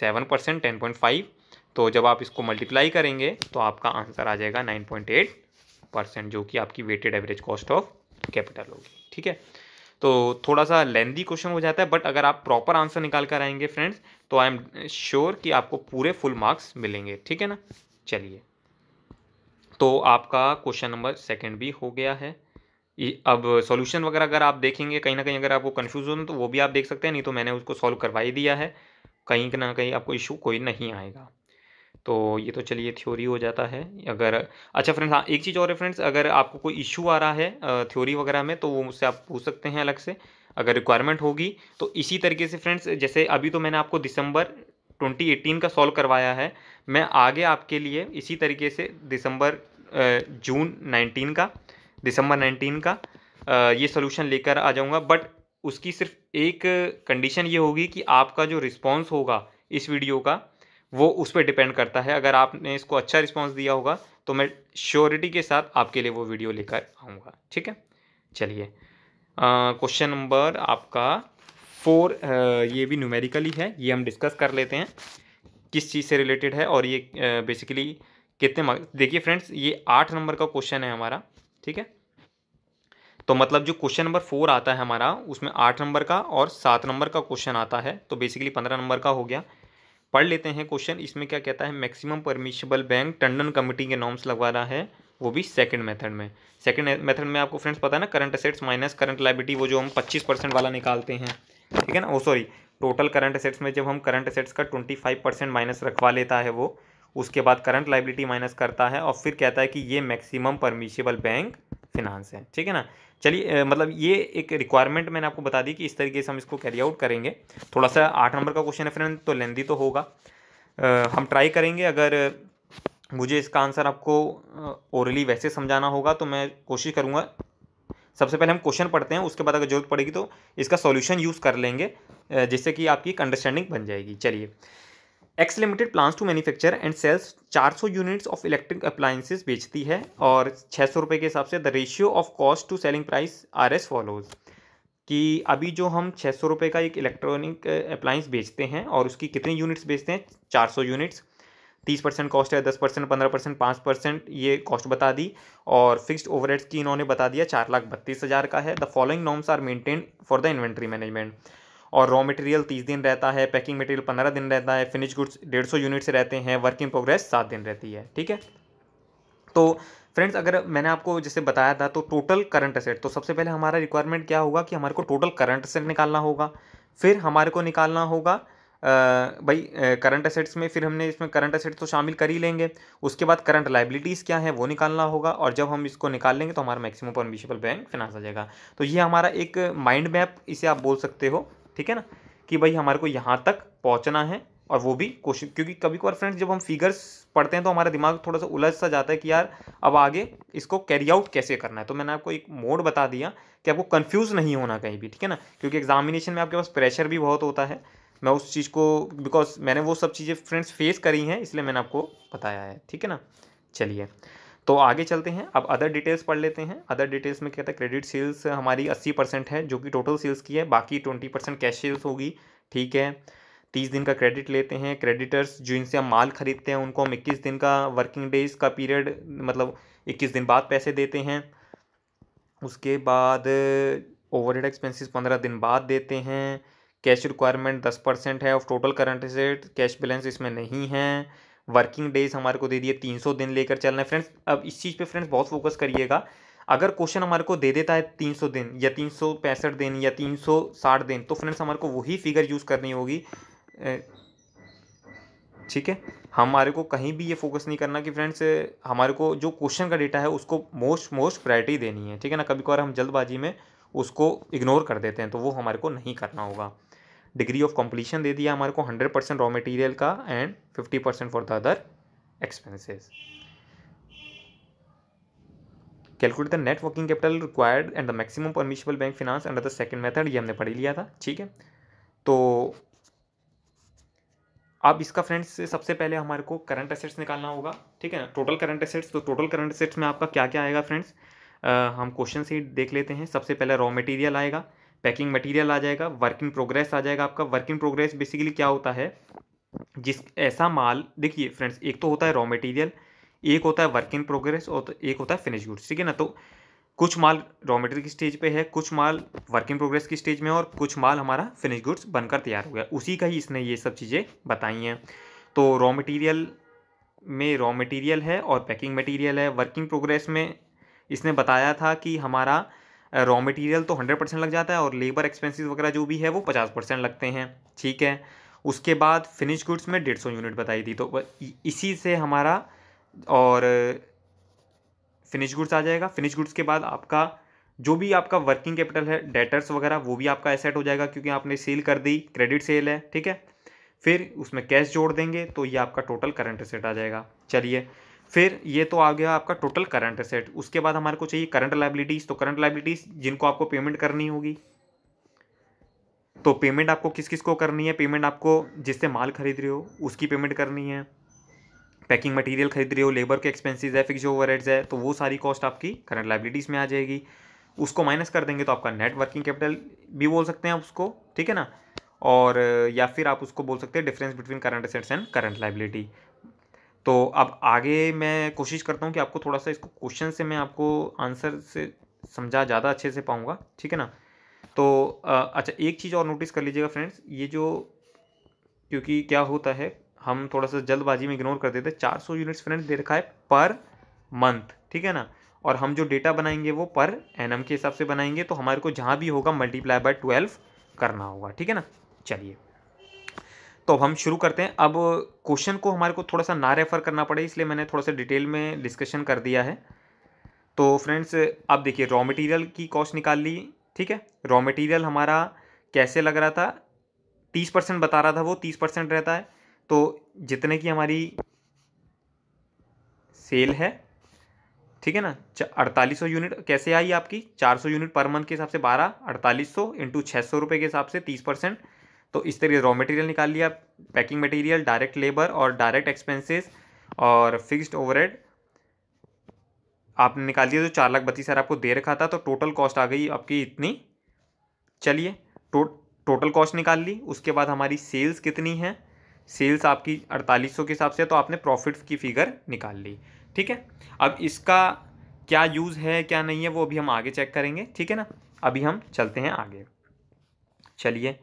seven percent ten point five तो जब आप इसको मल्टीप्लाई करेंगे तो आपका आंसर आ जाएगा नाइन पॉइंट एट परसेंट जो कि आपकी weighted average cost of capital होगी ठीक है तो थोड़ा सा लेंदी क्वेश्चन हो जाता है बट अगर आप प्रॉपर आंसर निकाल कर आएंगे फ्रेंड्स तो आई एम श्योर कि आपको पूरे फुल मार्क्स मिलेंगे ठीक है ना चलिए तो आपका क्वेश्चन नंबर सेकेंड भी हो गया है अब सॉल्यूशन वगैरह अगर आप देखेंगे कहीं ना कहीं अगर आपको कन्फ्यूज हो तो वो भी आप देख सकते हैं नहीं तो मैंने उसको सॉल्व करवा ही दिया है कहीं ना कहीं आपको इशू कोई नहीं आएगा तो ये तो चलिए थ्योरी हो जाता है अगर अच्छा फ्रेंड्स हाँ एक चीज़ और है फ्रेंड्स अगर आपको कोई इशू आ रहा है थ्योरी वगैरह में तो वो मुझसे आप पूछ सकते हैं अलग से अगर रिक्वायरमेंट होगी तो इसी तरीके से फ्रेंड्स जैसे अभी तो मैंने आपको दिसंबर 2018 का सॉल्व करवाया है मैं आगे आपके लिए इसी तरीके से दिसंबर जून नाइनटीन का दिसंबर नाइनटीन का ये सोल्यूशन लेकर आ जाऊँगा बट उसकी सिर्फ एक कंडीशन ये होगी कि आपका जो रिस्पॉन्स होगा इस वीडियो का वो उस पर डिपेंड करता है अगर आपने इसको अच्छा रिस्पॉन्स दिया होगा तो मैं श्योरिटी के साथ आपके लिए वो वीडियो लेकर आऊँगा ठीक है चलिए क्वेश्चन नंबर आपका फोर ये भी न्यूमेरिकली है ये हम डिस्कस कर लेते हैं किस चीज़ से रिलेटेड है और ये बेसिकली कितने मार्क देखिए फ्रेंड्स ये आठ नंबर का क्वेश्चन है हमारा ठीक है तो मतलब जो क्वेश्चन नंबर फोर आता है हमारा उसमें आठ नंबर का और सात नंबर का क्वेश्चन आता है तो बेसिकली पंद्रह नंबर का हो गया पढ़ लेते हैं क्वेश्चन इसमें क्या कहता है maximum permissible bank Tandon committee के नॉर्म्स लगवा रहा है वो भी सेकंड मेथड में सेकंड मेथड में आपको फ्रेंड्स पता है ना current assets minus current liability वो जो हम पच्चीस परसेंट वाला निकालते हैं ठीक है ना oh sorry total current assets में जब हम करंट असेट्स का ट्वेंटी फाइव परसेंट माइनस रखवा लेता है वो उसके बाद करंट लाइबिलिटी माइनस करता है और फिर कहता है कि ये मैक्सिमम परमिशेबल बैंक फिनांस है ठीक है ना चलिए मतलब ये एक रिक्वायरमेंट मैंने आपको बता दी कि इस तरीके से हम इसको कैरी आउट करेंगे थोड़ा सा आठ नंबर का क्वेश्चन है फ्रेंड तो लेंदी तो होगा आ, हम ट्राई करेंगे अगर मुझे इसका आंसर आपको ओरली वैसे समझाना होगा तो मैं कोशिश करूँगा सबसे पहले हम क्वेश्चन पढ़ते हैं उसके बाद अगर जरूरत पड़ेगी तो इसका सॉल्यूशन यूज़ कर लेंगे जिससे कि आपकी एक अंडरस्टैंडिंग बन जाएगी चलिए X limited plans to manufacture and sales 400 units of electric appliances बेचती है और छः सौ रुपये के हिसाब से the ratio of cost to selling price are as follows कि अभी जो हम छः सौ रुपये का एक इलेक्ट्रॉनिक अप्लायंस uh, बेचते हैं और उसकी कितनी यूनिट्स बेचते हैं चार सौ यूनिट्स तीस परसेंट कॉस्ट है दस परसेंट पंद्रह परसेंट पाँच परसेंट ये कॉस्ट बता दी और फिक्स्ड ओवरहेड्स की इन्होंने बता दिया चार लाख बत्तीस हज़ार का है the following norms are maintain for the inventory management और रॉ मटेरियल तीस दिन रहता है पैकिंग मटेरियल पंद्रह दिन रहता है फिनिश गुड्स डेढ़ सौ यूनिट से रहते हैं वर्क इन प्रोग्रेस सात दिन रहती है ठीक है तो फ्रेंड्स अगर मैंने आपको जैसे बताया था तो टोटल करंट असेट तो सबसे पहले हमारा रिक्वायरमेंट क्या होगा कि हमारे को टोटल करंट असेट निकालना होगा फिर हमारे को निकालना होगा भाई करंट असेट्स में फिर हमने इसमें करंट असेट्स तो शामिल कर ही लेंगे उसके बाद करंट लाइबिलिटीज़ क्या है वो निकालना होगा और जब हम इसको निकाल लेंगे तो हमारा मैक्सिमम परमिशेबल बैंक फिनांस आ जाएगा तो ये हमारा एक माइंड मैप इसे आप बोल सकते हो ठीक है ना कि भाई हमारे को यहाँ तक पहुँचना है और वो भी कोशिश क्योंकि कभी कभार फ्रेंड्स जब हम फिगर्स पढ़ते हैं तो हमारा दिमाग थोड़ा सा उलझ सा जाता है कि यार अब आगे इसको कैरी आउट कैसे करना है तो मैंने आपको एक मोड बता दिया कि आपको कंफ्यूज नहीं होना कहीं भी ठीक है ना क्योंकि एग्जामिनेशन में आपके पास प्रेशर भी बहुत होता है मैं उस चीज़ को बिकॉज मैंने वो सब चीज़ें फ्रेंड्स फेस करी हैं इसलिए मैंने आपको बताया है ठीक है ना चलिए तो आगे चलते हैं अब अदर डिटेल्स पढ़ लेते हैं अदर डिटेल्स में कहता है क्रेडिट सेल्स हमारी अस्सी परसेंट है जो कि टोटल सेल्स की है बाकी ट्वेंटी परसेंट कैश सेल्स होगी ठीक है तीस दिन का क्रेडिट लेते हैं क्रेडिटर्स जो इनसे हम माल खरीदते हैं उनको हम इक्कीस दिन का वर्किंग डेज का पीरियड मतलब इक्कीस दिन बाद पैसे देते हैं उसके बाद ओवर एक्सपेंसिस पंद्रह दिन बाद देते हैं कैश रिक्वायरमेंट दस परसेंट है of total current asset cash balance इसमें नहीं है वर्किंग डेज हमारे को दे दिए तीन सौ दिन लेकर चलना है फ्रेंड्स अब इस चीज़ पे फ्रेंड्स बहुत फोकस करिएगा अगर क्वेश्चन हमारे को दे देता है तीन सौ दिन या तीन सौ पैंसठ दिन या तीन सौ साठ दिन तो फ्रेंड्स हमारे को वही फिगर यूज़ करनी होगी ठीक है हमारे को कहीं भी ये फोकस नहीं करना कि फ्रेंड्स हमारे को जो क्वेश्चन का डेटा है उसको मोस्ट मोस्ट प्रायरिटी देनी है ठीक है ना कभी कभार हम जल्दबाजी में उसको इग्नोर कर देते हैं तो वो हमारे को नहीं करना होगा डिग्री ऑफ कॉम्प्लीशन दे दिया हमारे को हंड्रेड परसेंट रॉ मटेरियल का and fifty percent for the other expenses calculate the net working capital required and the maximum permissible bank finance and the second method ये हमने पढ़ लिया था ठीक है तो अब इसका फ्रेंड्स सबसे पहले हमारे को करंट एसेट्स निकालना होगा ठीक है ना टोटल करंट एसेट्स तो टोटल करंट एसेट्स में आपका क्या क्या आएगा फ्रेंड्स हम क्वेश्चन से देख लेते हैं सबसे पहले रॉ मटेरियल आएगा पैकिंग मटेरियल आ जाएगा वर्क इन प्रोग्रेस आ जाएगा आपका वर्क इन प्रोग्रेस बेसिकली क्या होता है जिस ऐसा माल देखिए फ्रेंड्स एक तो होता है रॉ मटेरियल एक होता है वर्क इन प्रोग्रेस और एक होता है फिनिश गुड्स ठीक है ना तो कुछ माल रॉ मटेरियल की स्टेज पे है कुछ माल वर्क इन प्रोग्रेस की स्टेज में और कुछ माल हमारा फिनिश गुड्स बनकर तैयार हो गया उसी का ही इसने ये सब चीज़ें बताई हैं तो रॉ मटेरियल में रॉ मटेरियल है और पैकिंग मटेरियल है वर्किंग प्रोग्रेस में इसने बताया था कि हमारा रॉ मटेरियल तो हंड्रेड परसेंट लग जाता है और लेबर एक्सपेंसेस वगैरह जो भी है वो पचास परसेंट लगते हैं ठीक है उसके बाद फिनिश गुड्स में डेढ़ सौ यूनिट बताई थी तो इसी से हमारा और फिनिश गुड्स आ जाएगा फिनिश गुड्स के बाद आपका जो भी आपका वर्किंग कैपिटल है डेटर्स वगैरह वो भी आपका एसेट हो जाएगा क्योंकि आपने सेल कर दी क्रेडिट सेल है ठीक है फिर उसमें कैश जोड़ देंगे तो ये आपका टोटल करंट एसेट आ जाएगा चलिए फिर ये तो आ गया आपका टोटल करंट असेट उसके बाद हमारे को चाहिए करंट लाइबिलिटीज़ तो करंट लाइबिलिटीज़ जिनको आपको पेमेंट करनी होगी तो पेमेंट आपको किस किस को करनी है पेमेंट आपको जिससे माल खरीद रहे हो उसकी पेमेंट करनी है पैकिंग मटेरियल खरीद रहे हो लेबर के एक्सपेंसेस है फिक्स ओवरहेड्स है तो वो सारी कॉस्ट आपकी करंट लाइबिलिटीज़ में आ जाएगी उसको माइनस कर देंगे तो आपका नेट वर्किंग कैपिटल भी बोल सकते हैं आप उसको ठीक है ना और या फिर आप उसको बोल सकते हैं difference between current assets and current liability तो अब आगे मैं कोशिश करता हूँ कि आपको थोड़ा सा इसको क्वेश्चन से मैं आपको आंसर से समझा ज़्यादा अच्छे से पाऊँगा ठीक है ना तो अच्छा एक चीज़ और नोटिस कर लीजिएगा फ्रेंड्स ये जो क्योंकि क्या होता है हम थोड़ा सा जल्दबाजी में इग्नोर कर देते हैं चार सौ यूनिट्स फ्रेंड्स दे रखा है पर मंथ ठीक है ना और हम जो डेटा बनाएंगे वो पर एन के हिसाब से बनाएंगे तो हमारे को जहाँ भी होगा मल्टीप्लाई बाय ट्वेल्व करना होगा ठीक है ना चलिए तो अब हम शुरू करते हैं अब क्वेश्चन को हमारे को थोड़ा सा ना रेफ़र करना पड़े इसलिए मैंने थोड़ा सा डिटेल में डिस्कशन कर दिया है तो फ्रेंड्स अब देखिए रॉ मटेरियल की कॉस्ट निकाल ली ठीक है रॉ मटेरियल हमारा कैसे लग रहा था तीस परसेंट बता रहा था वो तीस परसेंट रहता है तो जितने की हमारी सेल है ठीक है ना अड़तालीस सौ यूनिट कैसे आई आपकी चार सौ यूनिट पर मंथ के हिसाब से बारह अड़तालीस सौ इंटू छः सौ रुपये के हिसाब से तीस परसेंट तो इस तरीके रॉ मटेरियल निकाल लिया पैकिंग मटेरियल डायरेक्ट लेबर और डायरेक्ट एक्सपेंसेस और फिक्स्ड ओवरहेड आपने निकाल दिया जो चार लाख बत्तीस हज़ार आपको दे रखा था तो टोटल कॉस्ट आ गई आपकी इतनी चलिए टो, टोटल कॉस्ट निकाल ली उसके बाद हमारी सेल्स कितनी है सेल्स आपकी अड़तालीस सौ के हिसाब से तो आपने प्रॉफिट की फिगर निकाल ली ठीक है अब इसका क्या यूज़ है क्या नहीं है वो अभी हम आगे चेक करेंगे ठीक है ना अभी हम चलते हैं आगे चलिए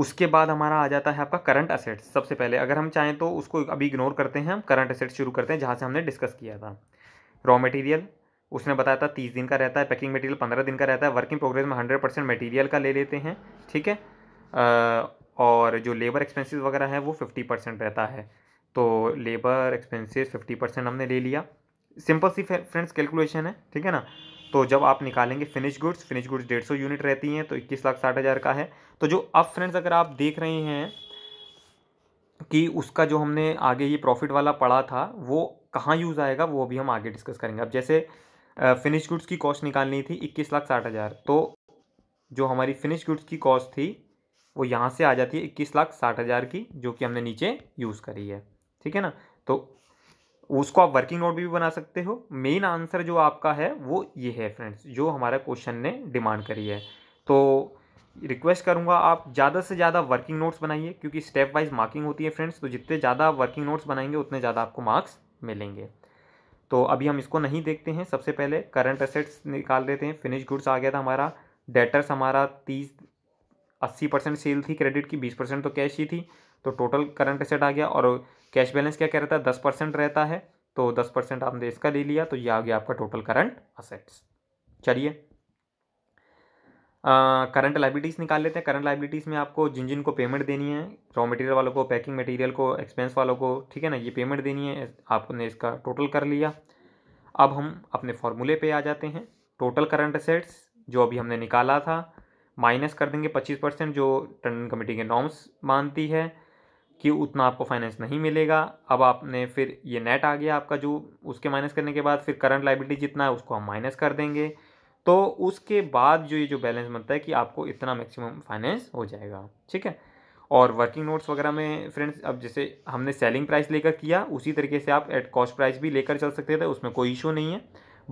उसके बाद हमारा आ जाता है आपका करंट असेट्स सबसे पहले अगर हम चाहें तो उसको अभी इग्नोर करते हैं हम करंट असेट्स शुरू करते हैं जहाँ से हमने डिस्कस किया था रॉ मटेरियल उसने बताया था तीस दिन का रहता है पैकिंग मटेरियल पंद्रह दिन का रहता है वर्किंग प्रोग्रेस में हंड्रेड परसेंट मटीरियल का ले लेते हैं ठीक है और जो लेबर एक्सपेंसेस वगैरह है वो फिफ्टी परसेंट रहता है तो लेबर एक्सपेंसेस फिफ्टी परसेंट हमने ले लिया सिंपल सी फ्रेंड्स कैलकुलेशन है ठीक है ना तो जब आप निकालेंगे फिनिश गुड्स फिनिश गुड्स डेढ़ सौ यूनिट रहती हैं तो इक्कीस लाख साठ हज़ार का है तो जो अब फ्रेंड्स अगर आप देख रहे हैं कि उसका जो हमने आगे ये प्रॉफिट वाला पढ़ा था वो कहाँ यूज़ आएगा वो अभी हम आगे डिस्कस करेंगे अब जैसे फिनिश गुड्स की कॉस्ट निकालनी थी इक्कीस लाख साठ हज़ार तो जो हमारी फिनिश गुड्स की कॉस्ट थी वो यहाँ से आ जाती है इक्कीस लाख साठ हज़ार की जो कि हमने नीचे यूज़ करी है ठीक है ना तो उसको आप वर्किंग नोट भी बना सकते हो मेन आंसर जो आपका है वो ये है फ्रेंड्स जो हमारा क्वेश्चन ने डिमांड करी है तो रिक्वेस्ट करूँगा आप ज़्यादा से ज़्यादा वर्किंग नोट्स बनाइए क्योंकि स्टेप वाइज मार्किंग होती है फ्रेंड्स तो जितने ज़्यादा वर्किंग नोट्स बनाएंगे उतने ज़्यादा आपको मार्क्स मिलेंगे तो अभी हम इसको नहीं देखते हैं सबसे पहले करंट असेट्स निकाल देते हैं फिनिश गुड्स आ गया था हमारा डेटर्स हमारा तीस अस्सी परसेंट सेल थी क्रेडिट की बीस परसेंट तो कैश ही थी तो टोटल करंट एसेट आ गया और कैश बैलेंस क्या कह रहता है दस परसेंट रहता है तो दस परसेंट आपने इसका ले लिया तो ये आ गया आपका टोटल करंट असेट्स चलिए करंट लाइबिलिटीज़ निकाल लेते हैं करंट लाइबिलिटीज़ में आपको जिन जिन को पेमेंट देनी है रॉ मटेरियल वालों को पैकिंग मटेरियल को एक्सपेंस वालों को ठीक है ना ये पेमेंट देनी है आपने इसका टोटल कर लिया अब हम अपने फॉर्मूले पे आ जाते हैं टोटल करंट असेट्स जो अभी हमने निकाला था माइनस कर देंगे पच्चीस परसेंट जो टंडन कमेटी के नॉर्म्स मानती है कि उतना आपको फाइनेंस नहीं मिलेगा अब आपने फिर ये नेट आ गया आपका जो उसके माइनस करने के बाद फिर करंट लाइबिलिटी जितना है उसको हम माइनस कर देंगे तो उसके बाद जो ये जो बैलेंस बनता है कि आपको इतना मैक्सिमम फाइनेंस हो जाएगा ठीक है और वर्किंग नोट्स वगैरह में फ्रेंड्स अब जैसे हमने सेलिंग प्राइस लेकर किया उसी तरीके से आप एट कॉस्ट प्राइस भी लेकर चल सकते थे उसमें कोई इशू नहीं है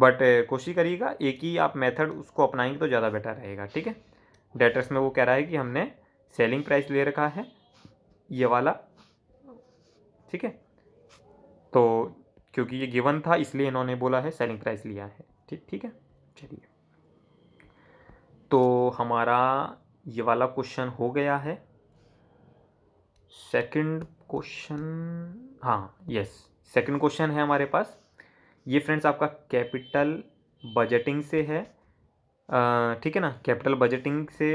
बट कोशिश करिएगा एक ही आप मेथड उसको अपनाएंगे तो ज़्यादा बेटर रहेगा ठीक है डेटर्स में वो कह रहा है कि हमने सेलिंग प्राइस ले रखा है ये वाला ठीक है तो क्योंकि ये गिवन था इसलिए इन्होंने बोला है सेलिंग प्राइस लिया है ठीक ठीक है चलिए तो हमारा ये वाला क्वेश्चन हो गया है सेकंड क्वेश्चन हाँ यस सेकंड क्वेश्चन है हमारे पास ये फ्रेंड्स आपका कैपिटल बजटिंग से है ठीक है ना कैपिटल बजटिंग से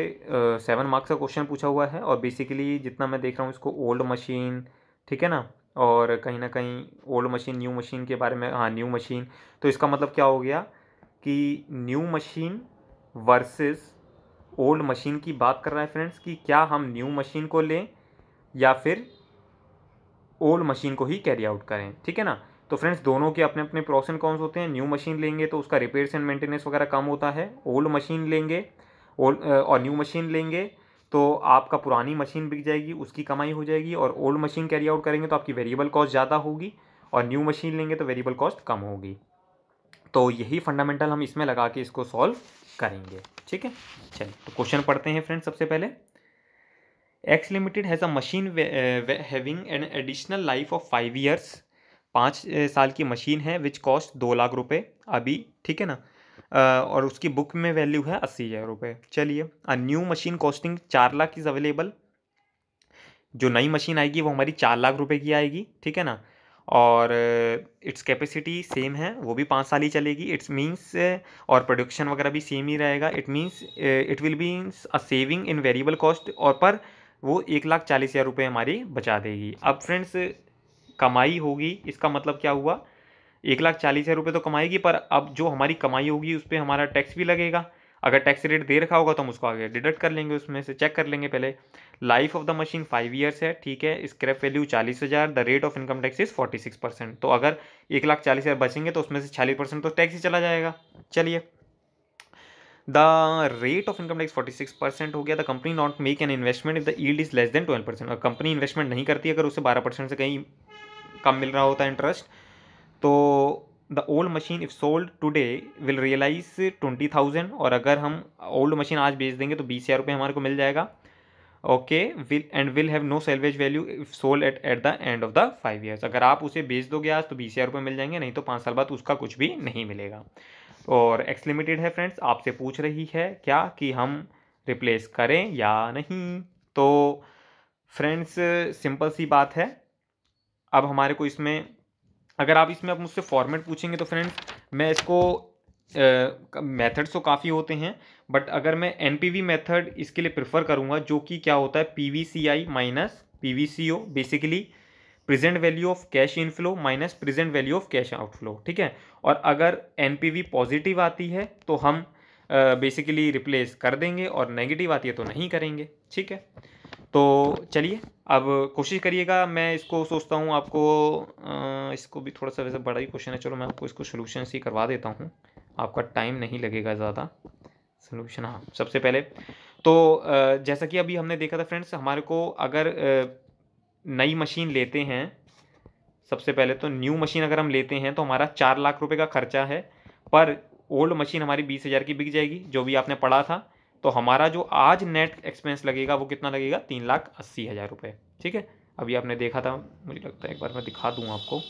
सेवन मार्क्स का क्वेश्चन पूछा हुआ है और बेसिकली जितना मैं देख रहा हूँ इसको ओल्ड मशीन ठीक है ना और कहीं ना कहीं ओल्ड मशीन न्यू मशीन के बारे में हाँ न्यू मशीन तो इसका मतलब क्या हो गया कि new machine versus old machine की बात कर रहा है फ्रेंड्स कि क्या हम न्यू मशीन को लें या फिर ओल्ड मशीन को ही कैरी आउट करें ठीक है ना तो फ्रेंड्स दोनों के अपने अपने प्रोस एंड कॉन्स होते हैं न्यू मशीन लेंगे तो उसका रिपेयर्स एंड मेंटेनेंस वगैरह कम होता है ओल्ड मशीन लेंगे ओल्ड और न्यू मशीन लेंगे तो आपका पुरानी मशीन बिक जाएगी उसकी कमाई हो जाएगी और ओल्ड मशीन कैरी आउट करेंगे तो आपकी वेरिएबल कॉस्ट ज़्यादा होगी और न्यू मशीन लेंगे तो वेरिएबल कॉस्ट कम होगी तो यही फंडामेंटल हम इसमें लगा के इसको सॉल्व करेंगे ठीक है चलिए तो क्वेश्चन पढ़ते हैं फ्रेंड्स सबसे पहले X limited has a machine having an additional life of five years पाँच साल की मशीन है विच कॉस्ट दो लाख रुपए अभी ठीक है ना और उसकी बुक में वैल्यू है अस्सी हज़ार रुपये चलिए अ न्यू मशीन कॉस्टिंग चार लाख इज़ अवेलेबल जो नई मशीन आएगी वो हमारी चार लाख रुपए की आएगी ठीक है ना और इट्स कैपेसिटी सेम है वो भी पाँच साल ही चलेगी इट्स मींस और प्रोडक्शन वगैरह भी सेम ही रहेगा it means it will be a saving in variable cost और पर वो एक लाख चालीस हज़ार रुपये हमारी बचा देगी अब फ्रेंड्स कमाई होगी इसका मतलब क्या हुआ एक लाख चालीस हज़ार रुपये तो कमाएगी पर अब जो हमारी कमाई होगी उस पर हमारा टैक्स भी लगेगा अगर टैक्स रेट दे रखा होगा तो हम उसको आगे डिडक्ट कर लेंगे उसमें से चेक कर लेंगे पहले life of the machine five years है ठीक है स्क्रैप वैल्यू चालीस हज़ार the rate of income tax is forty six percent तो अगर एक लाख चालीस हज़ार बचेंगे तो उसमें से छालीस परसेंट तो टैक्स ही चला जाएगा चलिए the rate of income tax forty six percent हो गया the company not make an investment if the yield is less than twelve percent और कंपनी इन्वेस्टमेंट नहीं करती अगर उसे बारह परसेंट से कहीं कम मिल रहा होता है इंटरेस्ट तो the old machine if sold today will realise twenty thousand और अगर हम ओल्ड मशीन आज बेच देंगे तो बीस हज़ार रुपये हमारे को मिल जाएगा okay will and will have no salvage value if sold at at the end of the five years अगर आप उसे बेच दोगे आज तो बीस हज़ार रुपये मिल जाएंगे नहीं तो पाँच साल बाद उसका कुछ भी नहीं मिलेगा और एक्स लिमिटेड है फ्रेंड्स आपसे पूछ रही है क्या कि हम रिप्लेस करें या नहीं तो फ्रेंड्स सिंपल सी बात है अब हमारे को इसमें अगर आप इसमें अब मुझसे फॉर्मेट पूछेंगे तो फ्रेंड्स मैं इसको मेथड्स uh, तो काफ़ी होते हैं बट अगर मैं एन पी वी मेथड इसके लिए प्रेफर करूँगा जो कि क्या होता है P V C I minus P V C O basically present value of cash inflow minus present value of cash outflow ठीक है और अगर एन पी वी पॉजिटिव आती है तो हम बेसिकली uh, रिप्लेस कर देंगे और नेगेटिव आती है तो नहीं करेंगे ठीक है तो चलिए अब कोशिश करिएगा मैं इसको सोचता हूँ आपको इसको भी थोड़ा सा वैसे बड़ा ही क्वेश्चन है चलो मैं आपको इसको सोल्यूशन ही करवा देता हूँ आपका टाइम नहीं लगेगा ज़्यादा सोल्यूशन हाँ सबसे पहले तो जैसा कि अभी हमने देखा था फ्रेंड्स हमारे को अगर नई मशीन लेते हैं सबसे पहले तो न्यू मशीन अगर हम लेते हैं तो हमारा चार लाख रुपये का खर्चा है पर ओल्ड मशीन हमारी बीस हज़ार की बिक जाएगी जो भी आपने पढ़ा था तो हमारा जो आज नेट एक्सपेंस लगेगा वो कितना लगेगा तीन लाख अस्सी हज़ार रुपये ठीक है अभी आपने देखा था मुझे लगता है एक बार मैं दिखा दूँ आपको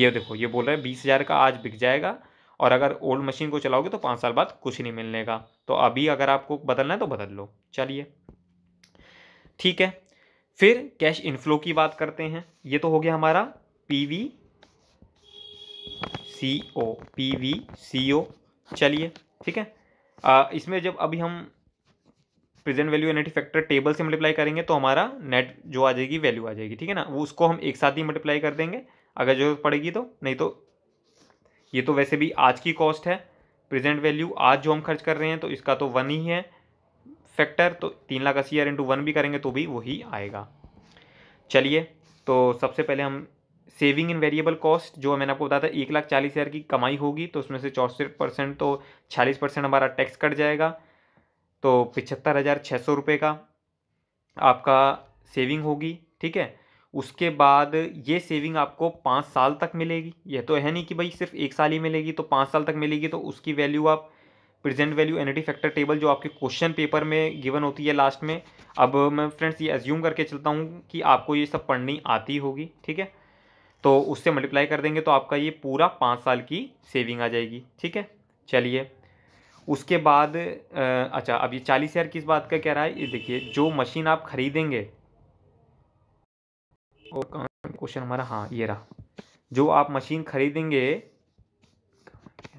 ये देखो ये बोल रहे हैं बीस हज़ार का आज बिक जाएगा और अगर ओल्ड मशीन को चलाओगे तो पाँच साल बाद कुछ नहीं मिलने का तो अभी अगर आपको बदलना है तो बदल लो चलिए ठीक है फिर कैश इनफ्लो की बात करते हैं ये तो हो गया हमारा P V C O P V C O चलिए ठीक है आ, इसमें जब अभी हम present value annuity factor table से मल्टीप्लाई करेंगे तो हमारा नेट जो आ जाएगी वैल्यू आ जाएगी ठीक है ना वो उसको हम एक साथ ही मल्टीप्लाई कर देंगे अगर जरूरत पड़ेगी तो नहीं तो ये तो वैसे भी आज की कॉस्ट है प्रेजेंट वैल्यू आज जो हम खर्च कर रहे हैं तो इसका तो वन ही है फैक्टर तो तीन लाख अस्सी हज़ार इंटू वन भी करेंगे तो भी वही आएगा चलिए तो सबसे पहले हम सेविंग इन वेरिएबल कॉस्ट जो मैंने आपको बताया था एक लाख चालीस हज़ार की कमाई होगी तो उसमें से चौसठ परसेंट तो छियालीस परसेंट हमारा टैक्स कट जाएगा तो पिछहत्तर हज़ार छः सौ रुपये का आपका सेविंग होगी ठीक है उसके बाद ये सेविंग आपको पाँच साल तक मिलेगी यह तो है नहीं कि भाई सिर्फ एक साल ही मिलेगी तो पाँच साल तक मिलेगी तो उसकी वैल्यू आप present value annuity factor table जो आपके क्वेश्चन पेपर में गिवन होती है लास्ट में अब मैं फ्रेंड्स ये एज्यूम करके चलता हूँ कि आपको ये सब पढ़नी आती होगी ठीक है तो उससे मल्टीप्लाई कर देंगे तो आपका ये पूरा पाँच साल की सेविंग आ जाएगी ठीक है चलिए उसके बाद अच्छा अब ये चालीस हज़ार किस बात का कह रहा है ये देखिए जो मशीन आप खरीदेंगे और क्वेश्चन हमारा हाँ ये रहा जो आप मशीन खरीदेंगे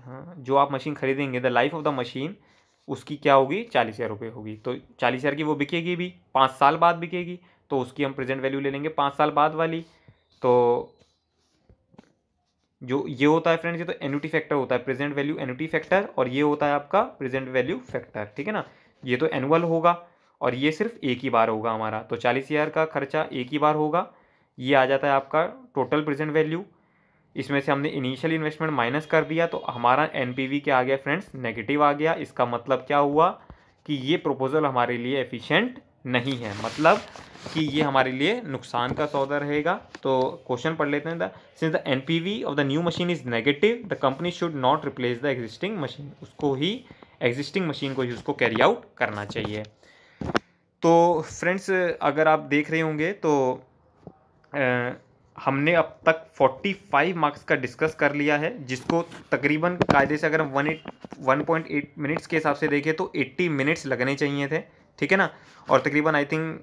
हाँ जो आप मशीन खरीदेंगे the life of the machine उसकी क्या होगी चालीस हज़ार रुपये होगी तो चालीस हज़ार की वो बिकेगी भी पाँच साल बाद बिकेगी तो उसकी हम प्रेजेंट वैल्यू ले लेंगे पाँच साल बाद वाली तो जो ये होता है फ्रेंड्स ये तो एनुटी फैक्टर होता है प्रेजेंट वैल्यू एनुटी फैक्टर और ये होता है आपका प्रेजेंट वैल्यू फैक्टर ठीक है ना ये तो एनुअल होगा और ये सिर्फ एक ही बार होगा हमारा तो चालीस हज़ार का खर्चा एक ही बार होगा ये आ जाता है आपका टोटल प्रेजेंट वैल्यू इसमें से हमने इनिशियल इन्वेस्टमेंट माइनस कर दिया तो हमारा एन क्या आ गया फ्रेंड्स नेगेटिव आ गया इसका मतलब क्या हुआ कि ये प्रपोजल हमारे लिए एफिशेंट नहीं है मतलब कि ये हमारे लिए नुकसान का सौदा रहेगा तो क्वेश्चन पढ़ लेते हैं the since the N P V of the new machine is negative the company should not replace the existing machine उसको ही एग्जिस्टिंग मशीन को ही उसको कैरी आउट करना चाहिए तो फ्रेंड्स अगर आप देख रहे होंगे तो आ, हमने अब तक 45 मार्क्स का डिस्कस कर लिया है जिसको तकरीबन कायदे से अगर हम one eight one point eight minutes के हिसाब से देखें तो 80 मिनट्स लगने चाहिए थे ठीक है ना और तकरीबन I think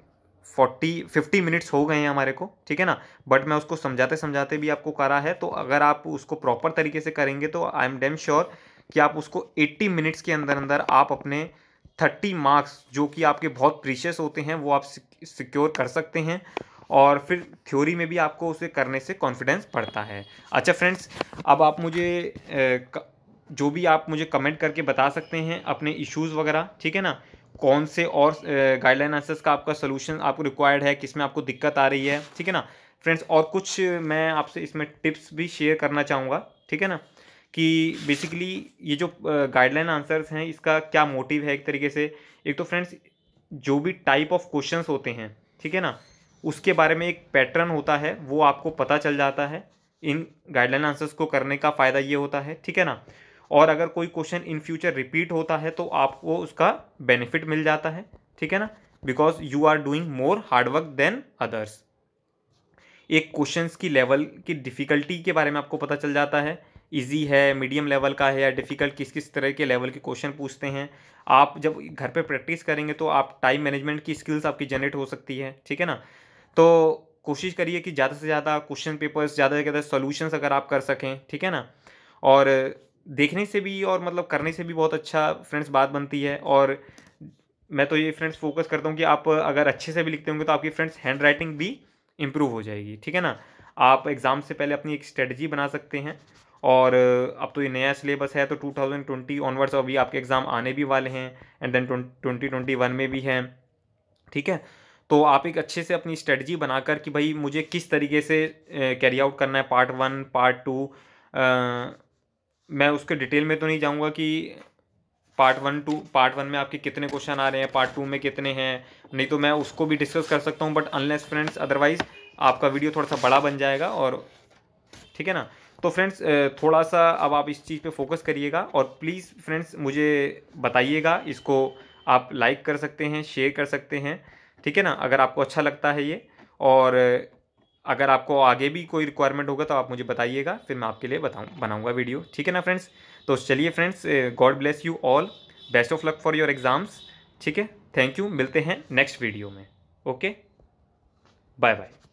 forty fifty minutes हो गए हैं हमारे को ठीक है ना बट मैं उसको समझाते समझाते भी आपको करा है तो अगर आप उसको प्रॉपर तरीके से करेंगे तो आई एम डेम श्योर कि आप उसको एट्टी मिनट्स के अंदर अंदर आप अपने थर्टी मार्क्स जो कि आपके बहुत प्रीशियस होते हैं वो आप सिक्योर कर सकते हैं और फिर थ्योरी में भी आपको उसे करने से कॉन्फिडेंस पड़ता है अच्छा फ्रेंड्स अब आप मुझे जो भी आप मुझे कमेंट करके बता सकते हैं अपने इश्यूज़ वगैरह ठीक है ना कौन से और गाइडलाइन आंसर्स का आपका सोल्यूशन आपको रिक्वायर्ड है किसमें आपको दिक्कत आ रही है ठीक है ना फ्रेंड्स और कुछ मैं आपसे इसमें टिप्स भी शेयर करना चाहूँगा ठीक है ना कि बेसिकली ये जो गाइडलाइन आंसर्स हैं इसका क्या मोटिव है एक तरीके से एक तो फ्रेंड्स जो भी टाइप ऑफ क्वेश्चन होते हैं ठीक है ना उसके बारे में एक पैटर्न होता है वो आपको पता चल जाता है इन गाइडलाइन आंसर्स को करने का फ़ायदा ये होता है ठीक है ना और अगर कोई क्वेश्चन इन फ्यूचर रिपीट होता है तो आपको उसका बेनिफिट मिल जाता है ठीक है ना because you are doing more hard work than others एक क्वेश्चन की लेवल की डिफ़िकल्टी के बारे में आपको पता चल जाता है ईजी है मीडियम लेवल का है या डिफ़िकल्ट किस किस तरह के लेवल के क्वेश्चन पूछते हैं आप जब घर पे प्रैक्टिस करेंगे तो आप टाइम मैनेजमेंट की स्किल्स आपकी जनरेट हो सकती है ठीक है ना तो कोशिश करिए कि ज़्यादा से ज़्यादा क्वेश्चन पेपर्स ज़्यादा से ज़्यादा सोल्यूशंस अगर आप कर सकें ठीक है ना और देखने से भी और मतलब करने से भी बहुत अच्छा फ्रेंड्स बात बनती है और मैं तो ये फ्रेंड्स फोकस करता हूँ कि आप अगर अच्छे से भी लिखते होंगे तो आपकी फ्रेंड्स हैंड राइटिंग भी इम्प्रूव हो जाएगी ठीक है ना आप एग्ज़ाम से पहले अपनी एक स्ट्रेटजी बना सकते हैं और अब तो ये नया सिलेबस है तो 2020 ऑनवर्ड्स अभी आपके एग्ज़ाम आने भी वाले हैं and then twenty twenty one में भी हैं ठीक है तो आप एक अच्छे से अपनी स्ट्रेटजी बनाकर कि भाई मुझे किस तरीके से कैरी आउट करना है पार्ट वन पार्ट टू मैं उसके डिटेल में तो नहीं जाऊँगा कि part one two part one में आपके कितने क्वेश्चन आ रहे हैं पार्ट टू में कितने हैं नहीं तो मैं उसको भी डिस्कस कर सकता हूँ बट अनलेस फ्रेंड्स अदरवाइज़ आपका वीडियो थोड़ा सा बड़ा बन जाएगा और ठीक है ना तो फ्रेंड्स थोड़ा सा अब आप इस चीज़ पे फोकस करिएगा और प्लीज़ फ्रेंड्स मुझे बताइएगा इसको आप लाइक कर सकते हैं शेयर कर सकते हैं ठीक है ना अगर आपको अच्छा लगता है ये और अगर आपको आगे भी कोई रिक्वायरमेंट होगा तो आप मुझे बताइएगा फिर मैं आपके लिए बताऊँ बनाऊँगा वीडियो ठीक है ना फ्रेंड्स तो चलिए friends god bless you all best of luck for your exams ठीक है थैंक यू मिलते हैं नेक्स्ट वीडियो में ओके बाय बाय